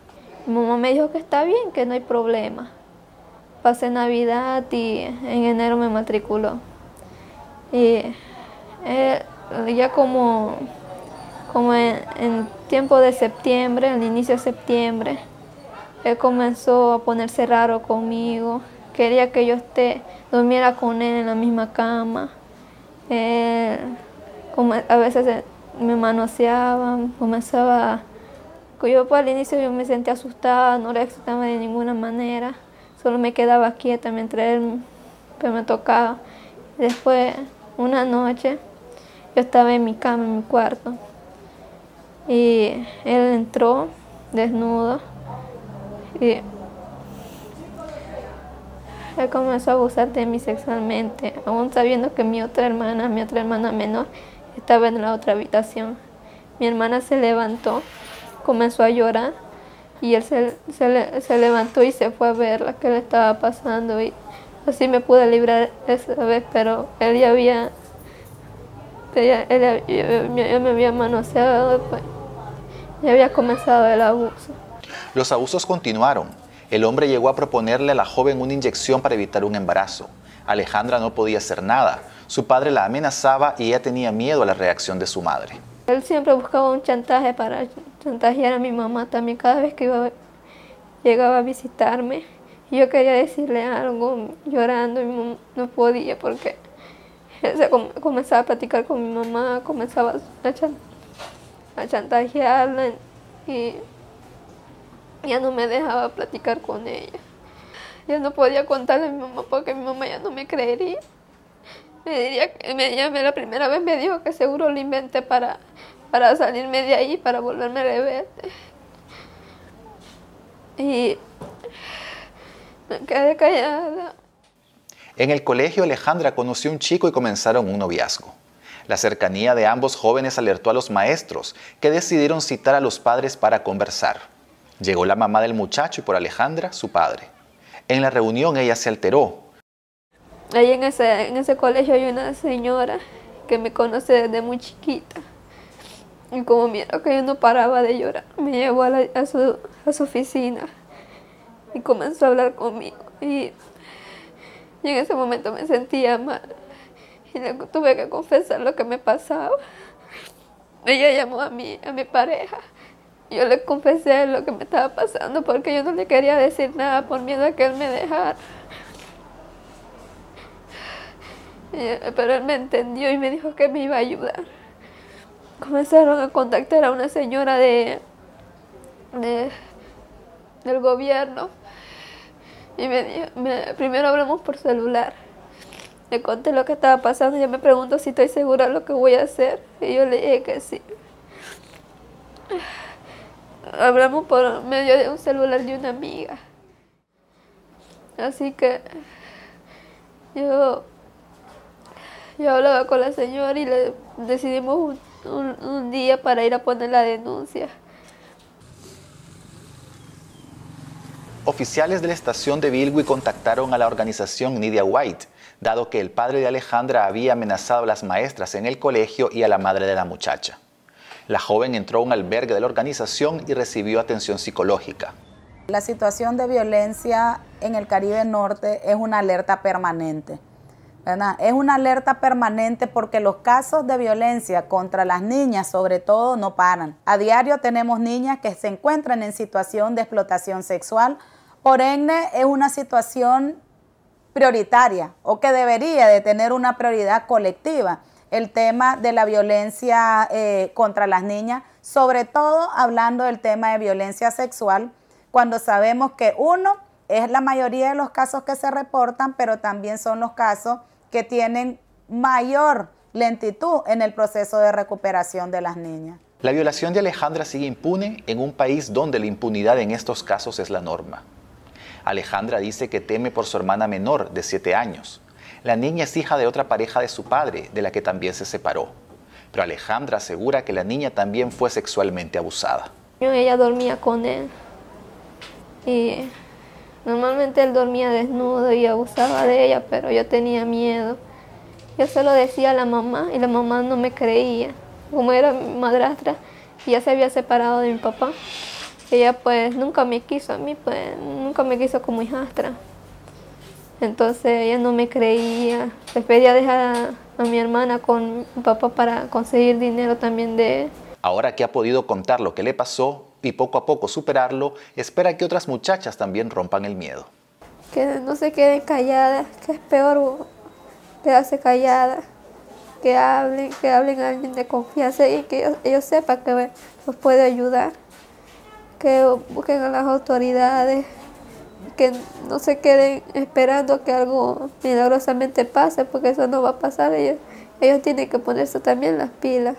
I: Mi mamá me dijo que está bien, que no hay problema. Pasé Navidad y en enero me matriculó. Y ella eh, ya como como en, tiempo de septiembre, al inicio de septiembre, él comenzó a ponerse raro conmigo, quería que yo esté, durmiera con él en la misma cama, como a veces eh, me manoseaba, comenzaba, yo pues, al inicio yo me sentía asustada, no le excitaba de ninguna manera, solo me quedaba quieta mientras él pues me tocaba. Después, una noche, yo estaba en mi cama, en mi cuarto y él entró desnudo y él comenzó a abusar de mí sexualmente, aún sabiendo que mi otra hermana, mi otra hermana menor, estaba en la otra habitación. Mi hermana se levantó, comenzó a llorar y él se, se, levantó y se fue a ver lo que le estaba pasando y así me pude librar esa vez, pero él ya había, me había manoseado después. Pues. Ya había comenzado el abuso.
H: Los abusos continuaron. El hombre llegó a proponerle a la joven una inyección para evitar un embarazo. Alejandra no podía hacer nada. Su padre la amenazaba y ella tenía miedo a la reacción de su madre.
I: Él siempre buscaba un chantaje para chantajear a mi mamá también cada vez que iba, llegaba a visitarme. Yo quería decirle algo llorando y no podía porque él se comenzaba a platicar con mi mamá, comenzaba a chantajear a chantajearla y ya no me dejaba platicar con ella. Ya no podía contarle a mi mamá porque mi mamá ya no me creería. Me diría que me, la primera vez me dijo que seguro lo inventé para, para salirme de ahí, para volverme a rebelde. Y me quedé callada.
H: En el colegio Alejandra conoció a un chico y comenzaron un noviazgo. La cercanía de ambos jóvenes alertó a los maestros, que decidieron citar a los padres para conversar. Llegó la mamá del muchacho y por Alejandra, su padre. En la reunión ella se alteró.
I: Ahí en ese, colegio hay una señora que me conoce desde muy chiquita. Y como miro que yo no paraba de llorar, me llevó a, su, oficina y comenzó a hablar conmigo. y en ese momento me sentía mal. y le tuve que confesar lo que me pasaba. Ella llamó a mí a mi pareja. Yo le confesé lo que me estaba pasando porque yo no le quería decir nada por miedo a que él me dejara. Eh, pero él me entendió y me dijo que me iba a ayudar. Comenzaron a contactar a una señora de, del gobierno y me, me, primero hablamos por celular. Le conté lo que estaba pasando. yo me pregunto si estoy segura de lo que voy a hacer. Y yo le dije que sí. Hablamos por medio de un celular de una amiga. Así que yo, yo hablaba con la señora y le decidimos un, día para ir a poner la denuncia.
H: Oficiales de la estación de Bilwi contactaron a la organización Nidia White dado que el padre de Alejandra había amenazado a las maestras en el colegio y a la madre de la muchacha. La joven entró a un albergue de la organización y recibió atención psicológica.
D: La situación de violencia en el Caribe Norte es una alerta permanente. Es una alerta permanente porque los casos de violencia contra las niñas, sobre todo, no paran. A diario tenemos niñas que se encuentran en situación de explotación sexual. Por ende, es una situación prioritaria o que debería de tener una prioridad colectiva el tema de la violencia eh, contra las niñas, sobre todo hablando del tema de violencia sexual, cuando sabemos que uno es la mayoría de los casos que se reportan, pero también son los casos que tienen mayor lentitud en el proceso de recuperación de las niñas.
H: La violación de Alejandra sigue impune en un país donde la impunidad en estos casos es la norma. Alejandra dice que teme por su hermana menor de 7 años. La niña es hija de otra pareja de su padre, de la que también se separó. Pero Alejandra asegura que la niña también fue sexualmente abusada.
I: Ella dormía con él y normalmente él dormía desnudo y abusaba de ella, pero yo tenía miedo. Yo se lo decía a la mamá y la mamá no me creía. Como era mi madrastra, ya se había separado de mi papá ella pues nunca me quiso a mí, pues nunca me quiso como hijastra. Entonces ella no me creía, Prefería pues, dejar a, mi hermana con mi papá para conseguir dinero también de...
H: Ahora que ha podido contar lo que le pasó y poco a poco superarlo, espera que otras muchachas también rompan el miedo.
I: Que no se queden calladas, que es peor quedarse calladas que hablen, que hablen a alguien de confianza y que ellos, ellos sepan que los puede ayudar que busquen a las autoridades, que no se queden esperando que algo milagrosamente pase, porque eso no va a pasar. Ellos, ellos tienen que ponerse también las pilas.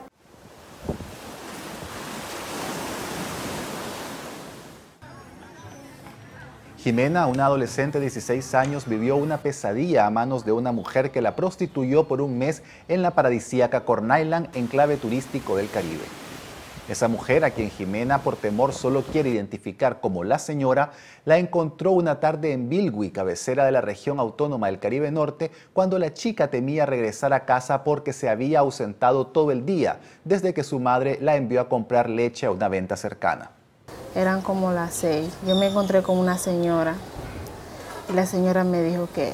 H: Jimena, una adolescente de 16 años, vivió una pesadilla a manos de una mujer que la prostituyó por un mes en la paradisíaca Corn Island, enclave turístico del Caribe. Esa mujer, a quien Jimena por temor solo quiere identificar como la señora, la encontró una tarde en Bilwi, cabecera de la región autónoma del Caribe Norte, cuando la chica temía regresar a casa porque se había ausentado todo el día, desde que su madre la envió a comprar leche a una venta cercana.
J: Eran como las seis. Yo me encontré con una señora y la señora me dijo que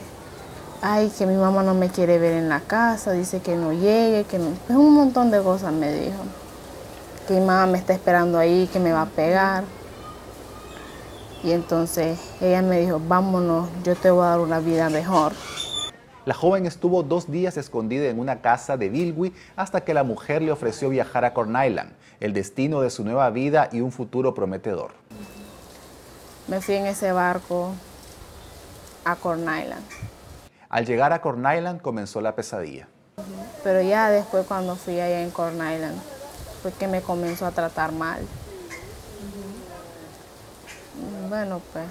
J: ay, que mi mamá no me quiere ver en la casa, dice que no llegue, que no... un montón de cosas me dijo mi mamá me está esperando ahí, que me va a pegar. Y entonces ella me dijo, vámonos, yo te voy
H: a dar una vida mejor. La joven estuvo dos días escondida en una casa de Bilwi hasta que la mujer le ofreció viajar a Corn Island, el destino de su nueva vida y un futuro prometedor.
J: Me fui en ese barco a Corn Island.
H: Al llegar a Corn Island comenzó la pesadilla.
J: Pero ya después cuando fui allá en Corn Island, que me comenzó a tratar mal. Bueno, pues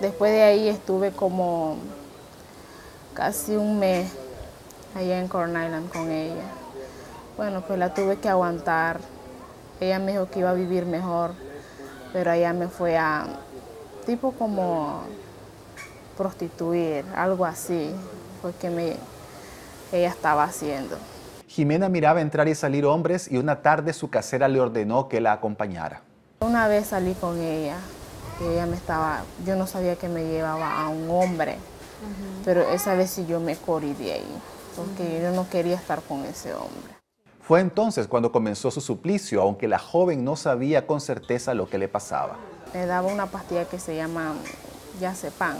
J: después de ahí estuve como casi un mes allá en Corn Island con ella. Bueno, pues la tuve que aguantar. Ella me dijo que iba a vivir mejor, pero allá me fue a tipo como prostituir, algo así, porque me, ella estaba haciendo.
H: Jimena miraba entrar y salir hombres y una tarde su casera le ordenó que la acompañara.
J: Una vez salí con ella, ella me estaba, yo no sabía que me llevaba a un hombre, pero esa vez sí yo me corrí de ahí, porque yo no quería estar con ese hombre.
H: Fue entonces cuando comenzó su suplicio, aunque la joven no sabía con certeza lo que le pasaba.
J: Le daba una pastilla que se llama ya sepan,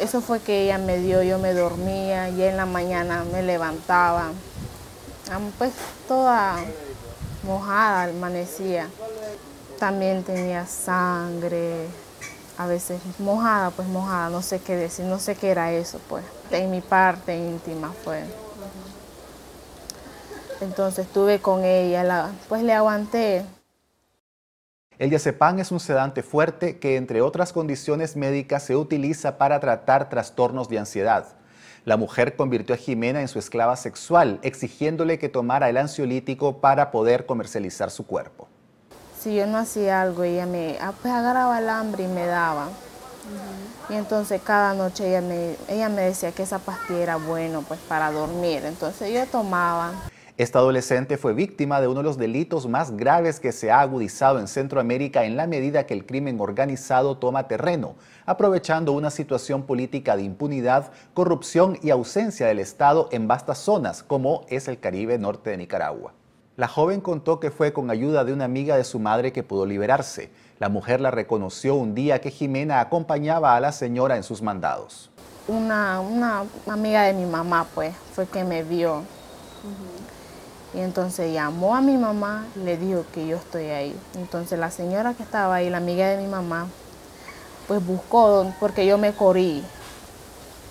J: eso fue que ella me dio, yo me dormía, y en la mañana me levantaba. Pues toda mojada amanecía. También tenía sangre, a veces mojada, pues mojada, no sé qué decir, no sé qué era eso, pues. En mi parte íntima fue. Entonces estuve con ella, pues le aguanté.
H: El diazepam es un sedante fuerte que, entre otras condiciones médicas, se utiliza para tratar trastornos de ansiedad. La mujer convirtió a Jimena en su esclava sexual, exigiéndole que tomara el ansiolítico para poder comercializar su cuerpo.
J: Si yo no hacía algo, ella me ah, pues agarraba el hambre y me daba. Y entonces cada noche ella me, ella me decía que esa pastilla era bueno pues para dormir. Entonces yo tomaba.
H: Esta adolescente fue víctima de uno de los delitos más graves que se ha agudizado en Centroamérica en la medida que el crimen organizado toma terreno, aprovechando una situación política de impunidad, corrupción y ausencia del Estado en vastas zonas, como es el Caribe norte de Nicaragua. La joven contó que fue con ayuda de una amiga de su madre que pudo liberarse. La mujer la reconoció un día que Jimena acompañaba a la señora en sus mandados.
J: Una, amiga de mi mamá, pues, fue que me vio. Y entonces llamó a mi mamá, le dijo que yo estoy ahí. Entonces la señora que estaba ahí, la amiga de mi mamá, pues buscó porque yo me corí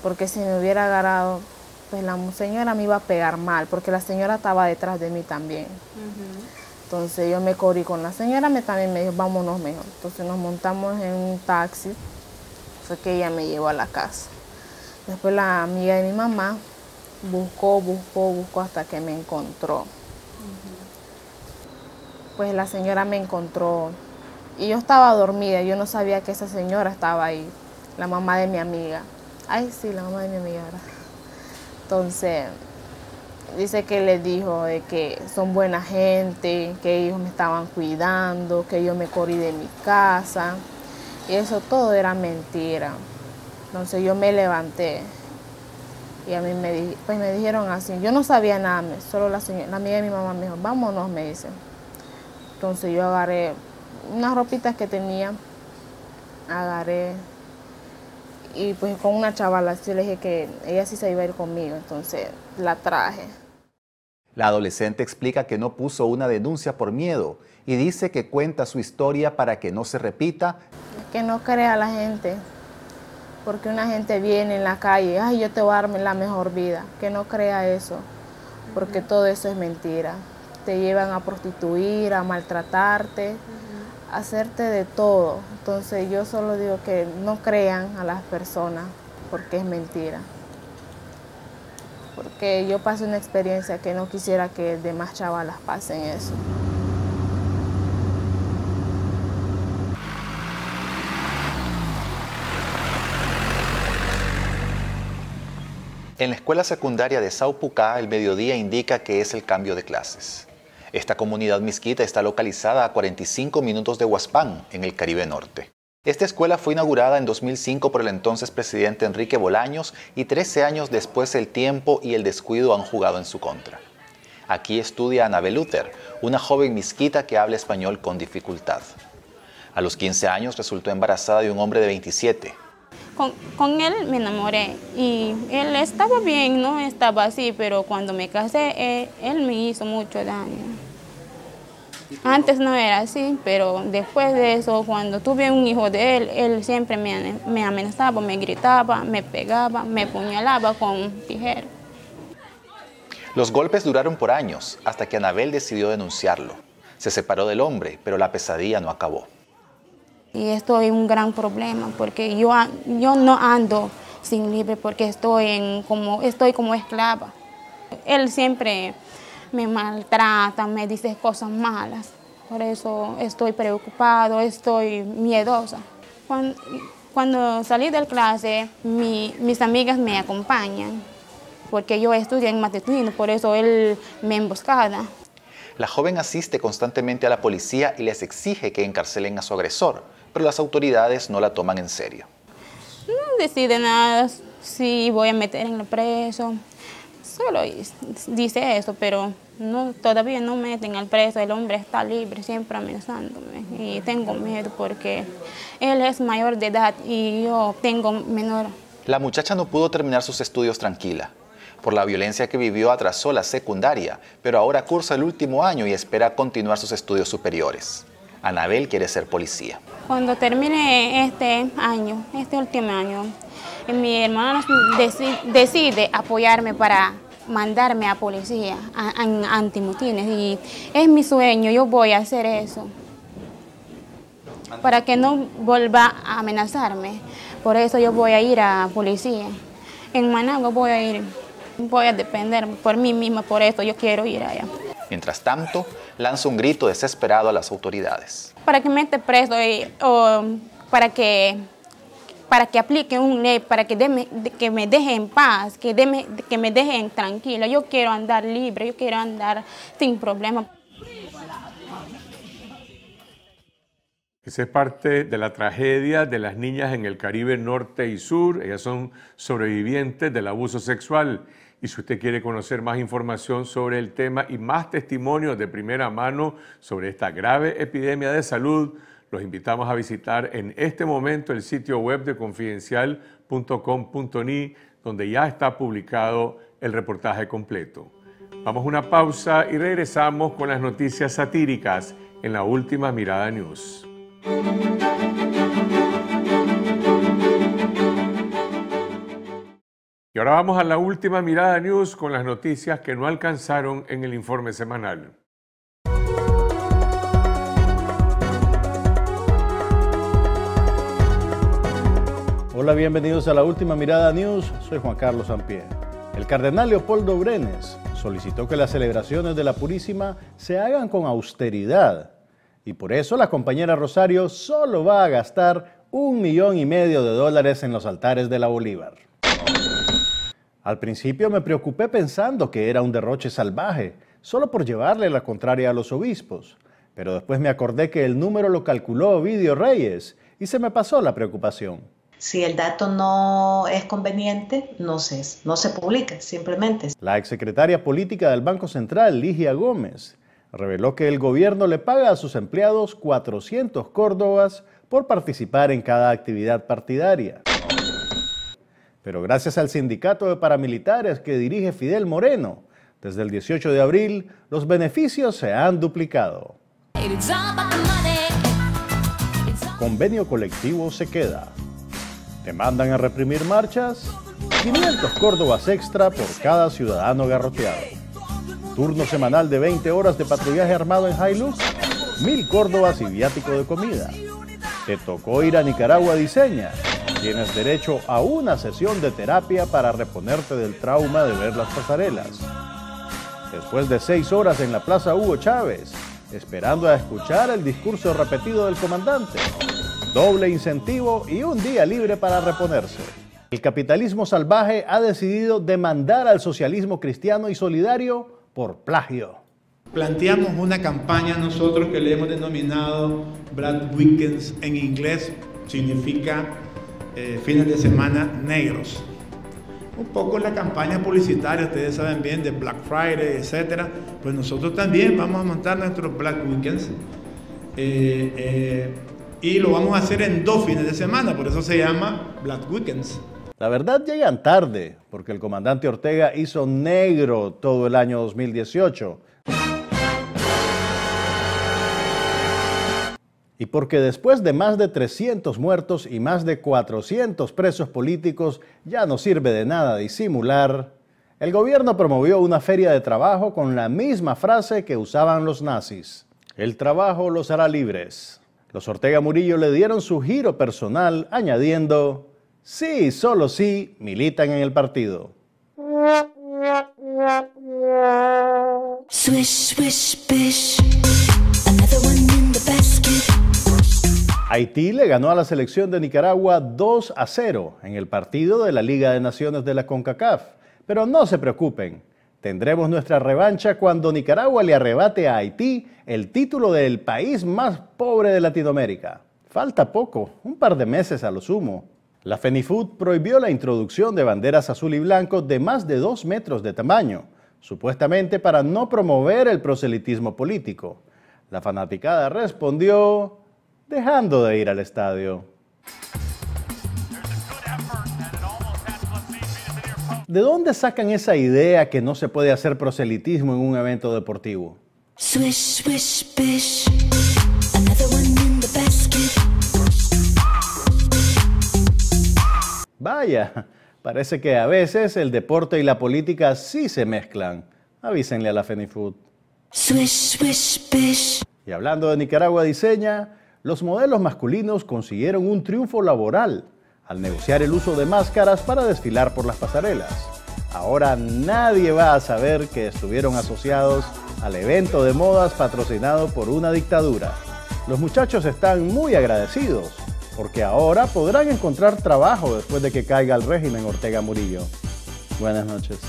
J: Porque si me hubiera agarrado, pues la señora me iba a pegar mal, porque la señora estaba detrás de mí también. Entonces yo me corí con la señora, me también me dijo, vámonos mejor. Entonces nos montamos en un taxi, fue que ella me llevó a la casa. Después la amiga de mi mamá buscó, buscó, buscó hasta que me encontró. Pues la señora me encontró y yo estaba dormida, yo no sabía que esa señora estaba ahí, la mamá de mi amiga. Ay, sí, la mamá de mi amiga, Entonces, dice que le dijo de que son buena gente, que ellos me estaban cuidando, que yo me corrí de mi casa. Y eso todo era mentira. Entonces yo me levanté, y a mí me, pues me dijeron así, yo no sabía nada, solo la, señora, amiga de mi mamá me dijo, vámonos, me dice. Entonces yo agarré unas ropitas que tenía, agarré y pues con una chavala, así le dije que ella sí se iba a ir conmigo, entonces la traje.
H: La adolescente explica que no puso una denuncia por miedo y dice que cuenta su historia para que no se repita.
J: que no crea la gente, porque una gente viene en la calle, ay, yo te voy a darme la mejor vida. Que no crea eso, porque todo eso es mentira. Te llevan a prostituir, a maltratarte, a hacerte de todo. Entonces yo solo digo que no crean a las personas, porque es mentira. Porque yo pasé una experiencia que no quisiera que demás chavalas pasen eso.
H: En la escuela secundaria de Saupucá, el mediodía indica que es el cambio de clases. Esta comunidad misquita está localizada a 45 minutos de Huaspán, en el Caribe Norte. Esta escuela fue inaugurada en 2005 por el entonces presidente Enrique Bolaños y 13 años después el tiempo y el descuido han jugado en su contra. Aquí estudia Anabel Luther, una joven misquita que habla español con dificultad. A los 15 años resultó embarazada de un hombre de 27,
K: con, él me enamoré y él estaba bien, no estaba así, pero cuando me casé, eh, él, me hizo mucho daño. Antes no era así, pero después de eso, cuando tuve un hijo de él, él siempre me, amenazaba, me gritaba, me pegaba, me puñalaba con tijero.
H: Los golpes duraron por años, hasta que Anabel decidió denunciarlo. Se separó del hombre, pero la pesadilla no acabó.
K: Y esto es un gran problema porque yo, yo no ando sin libre porque estoy, en, como, estoy como esclava. Él siempre me maltrata, me dice cosas malas. Por eso estoy preocupado, estoy miedosa. Cuando, cuando salí del clase, mis amigas me acompañan, porque yo estudio en matutino, por eso él me emboscada.
H: La joven asiste constantemente a la policía y les exige que encarcelen a su agresor pero las autoridades no la toman en serio.
K: No decide nada si voy a meter en el preso. Solo dice eso, pero no, todavía no meten al preso. El hombre está libre, siempre amenazándome. Y tengo miedo porque él es mayor de edad y yo tengo menor.
H: La muchacha no pudo terminar sus estudios tranquila. Por la violencia que vivió atrasó la secundaria, pero ahora cursa el último año y espera continuar sus estudios superiores. Anabel quiere ser policía.
K: Cuando termine este año, este último año, mi hermana decide, apoyarme para mandarme a policía, a, antimutines, y es mi sueño, yo voy a hacer eso, para que no vuelva a amenazarme, por eso yo voy a ir a policía, en Managua voy a ir, voy a depender por mí misma, por eso yo quiero ir allá.
H: Mientras tanto, lanza un grito desesperado a las autoridades.
K: Para que me mete preso eh, para que para que apliquen un ley, para que, que me dejen en paz, que, deme, que me dejen tranquila. Yo quiero andar libre, yo quiero andar sin problemas.
A: Esa es parte de la tragedia de las niñas en el Caribe norte y sur. Ellas son sobrevivientes del abuso sexual. Y si usted quiere conocer más información sobre el tema y más testimonios de primera mano sobre esta grave epidemia de salud, los invitamos a visitar en este momento el sitio web de confidencial.com.ni, donde ya está publicado el reportaje completo. Vamos a una pausa y regresamos con las noticias satíricas en la última Mirada News. Y ahora vamos a la última mirada news con las noticias que no alcanzaron en el informe semanal.
B: Hola, bienvenidos a la última mirada news. Soy Juan Carlos Sampié. El cardenal Leopoldo Brenes solicitó que las celebraciones de la Purísima se hagan con austeridad y por eso la compañera Rosario solo va a gastar un millón y medio de dólares en los altares de la Bolívar. Al principio me preocupé pensando que era un derroche salvaje, solo por llevarle la contraria a los obispos, pero después me acordé que el número lo calculó Ovidio Reyes y se me pasó la preocupación.
D: Si el dato no es conveniente, no se, no se publica, simplemente.
B: La exsecretaria política del Banco Central, Ligia Gómez, reveló que el gobierno le paga a sus empleados 400 córdobas por participar en cada actividad partidaria. Pero gracias al sindicato de paramilitares que dirige Fidel Moreno, desde el 18 de abril los beneficios se han duplicado. Convenio colectivo se queda. Te mandan a reprimir marchas. 500 córdobas extra por cada ciudadano garroteado. Turno semanal de 20 horas de patrullaje armado en Hilux. 1000 córdobas y viático de comida. Te tocó ir a Nicaragua a diseña. Tienes derecho a una sesión de terapia para reponerte del trauma de ver las pasarelas. Después de seis horas en la Plaza Hugo Chávez, esperando a escuchar el discurso repetido del comandante, doble incentivo y un día libre para reponerse. El capitalismo salvaje ha decidido demandar al socialismo cristiano y solidario por plagio.
H: Planteamos una campaña nosotros que le hemos
B: denominado Brad Weekends en inglés, significa eh, fines de semana negros. Un poco la campaña publicitaria, ustedes saben bien, de Black Friday, etc. Pues nosotros también vamos
G: a montar nuestros Black Weekends.
B: Eh, eh, y lo vamos a hacer en dos fines de semana, por eso se llama Black Weekends. La verdad llegan tarde, porque el comandante Ortega hizo negro todo el año 2018 y porque después de más de 300 muertos y más de 400 presos políticos ya no sirve de nada disimular, el gobierno promovió una feria de trabajo con la misma frase que usaban los nazis. El trabajo los hará libres. Los Ortega Murillo le dieron su giro personal añadiendo, sí, solo sí, militan en el partido. Haití le ganó a la selección de Nicaragua 2 a 0 en el partido de la Liga de Naciones de la CONCACAF. Pero no se preocupen, tendremos nuestra revancha cuando Nicaragua le arrebate a Haití el título del país más pobre de Latinoamérica. Falta poco, un par de meses a lo sumo. La Fenifood prohibió la introducción de banderas azul y blanco de más de 2 metros de tamaño, supuestamente para no promover el proselitismo político. La fanaticada respondió dejando de ir al estadio. ¿De dónde sacan esa idea que no se puede hacer proselitismo en un evento deportivo? Vaya, parece que a veces el deporte y la política sí se mezclan. Avísenle a la Fenifood. Y hablando de Nicaragua Diseña, los modelos masculinos consiguieron un triunfo laboral al negociar el uso de máscaras para desfilar por las pasarelas. Ahora nadie va a saber que estuvieron asociados al evento de modas patrocinado por una dictadura. Los muchachos están muy agradecidos porque ahora podrán encontrar trabajo después de que caiga el régimen Ortega Murillo. Buenas noches.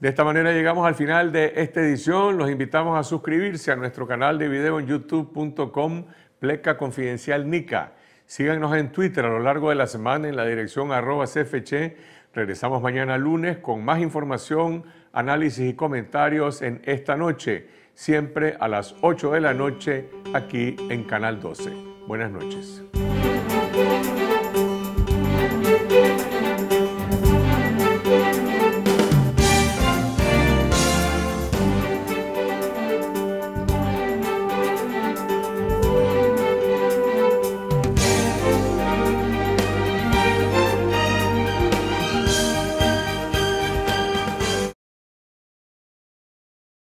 A: De esta manera llegamos al final de esta edición. Los invitamos a suscribirse a nuestro canal de video en youtube.com pleca confidencial nica. Síganos en Twitter a lo largo de la semana en la dirección arroba Regresamos mañana lunes con más información, análisis y comentarios en esta noche, siempre a las 8 de la noche aquí en Canal 12. Buenas noches.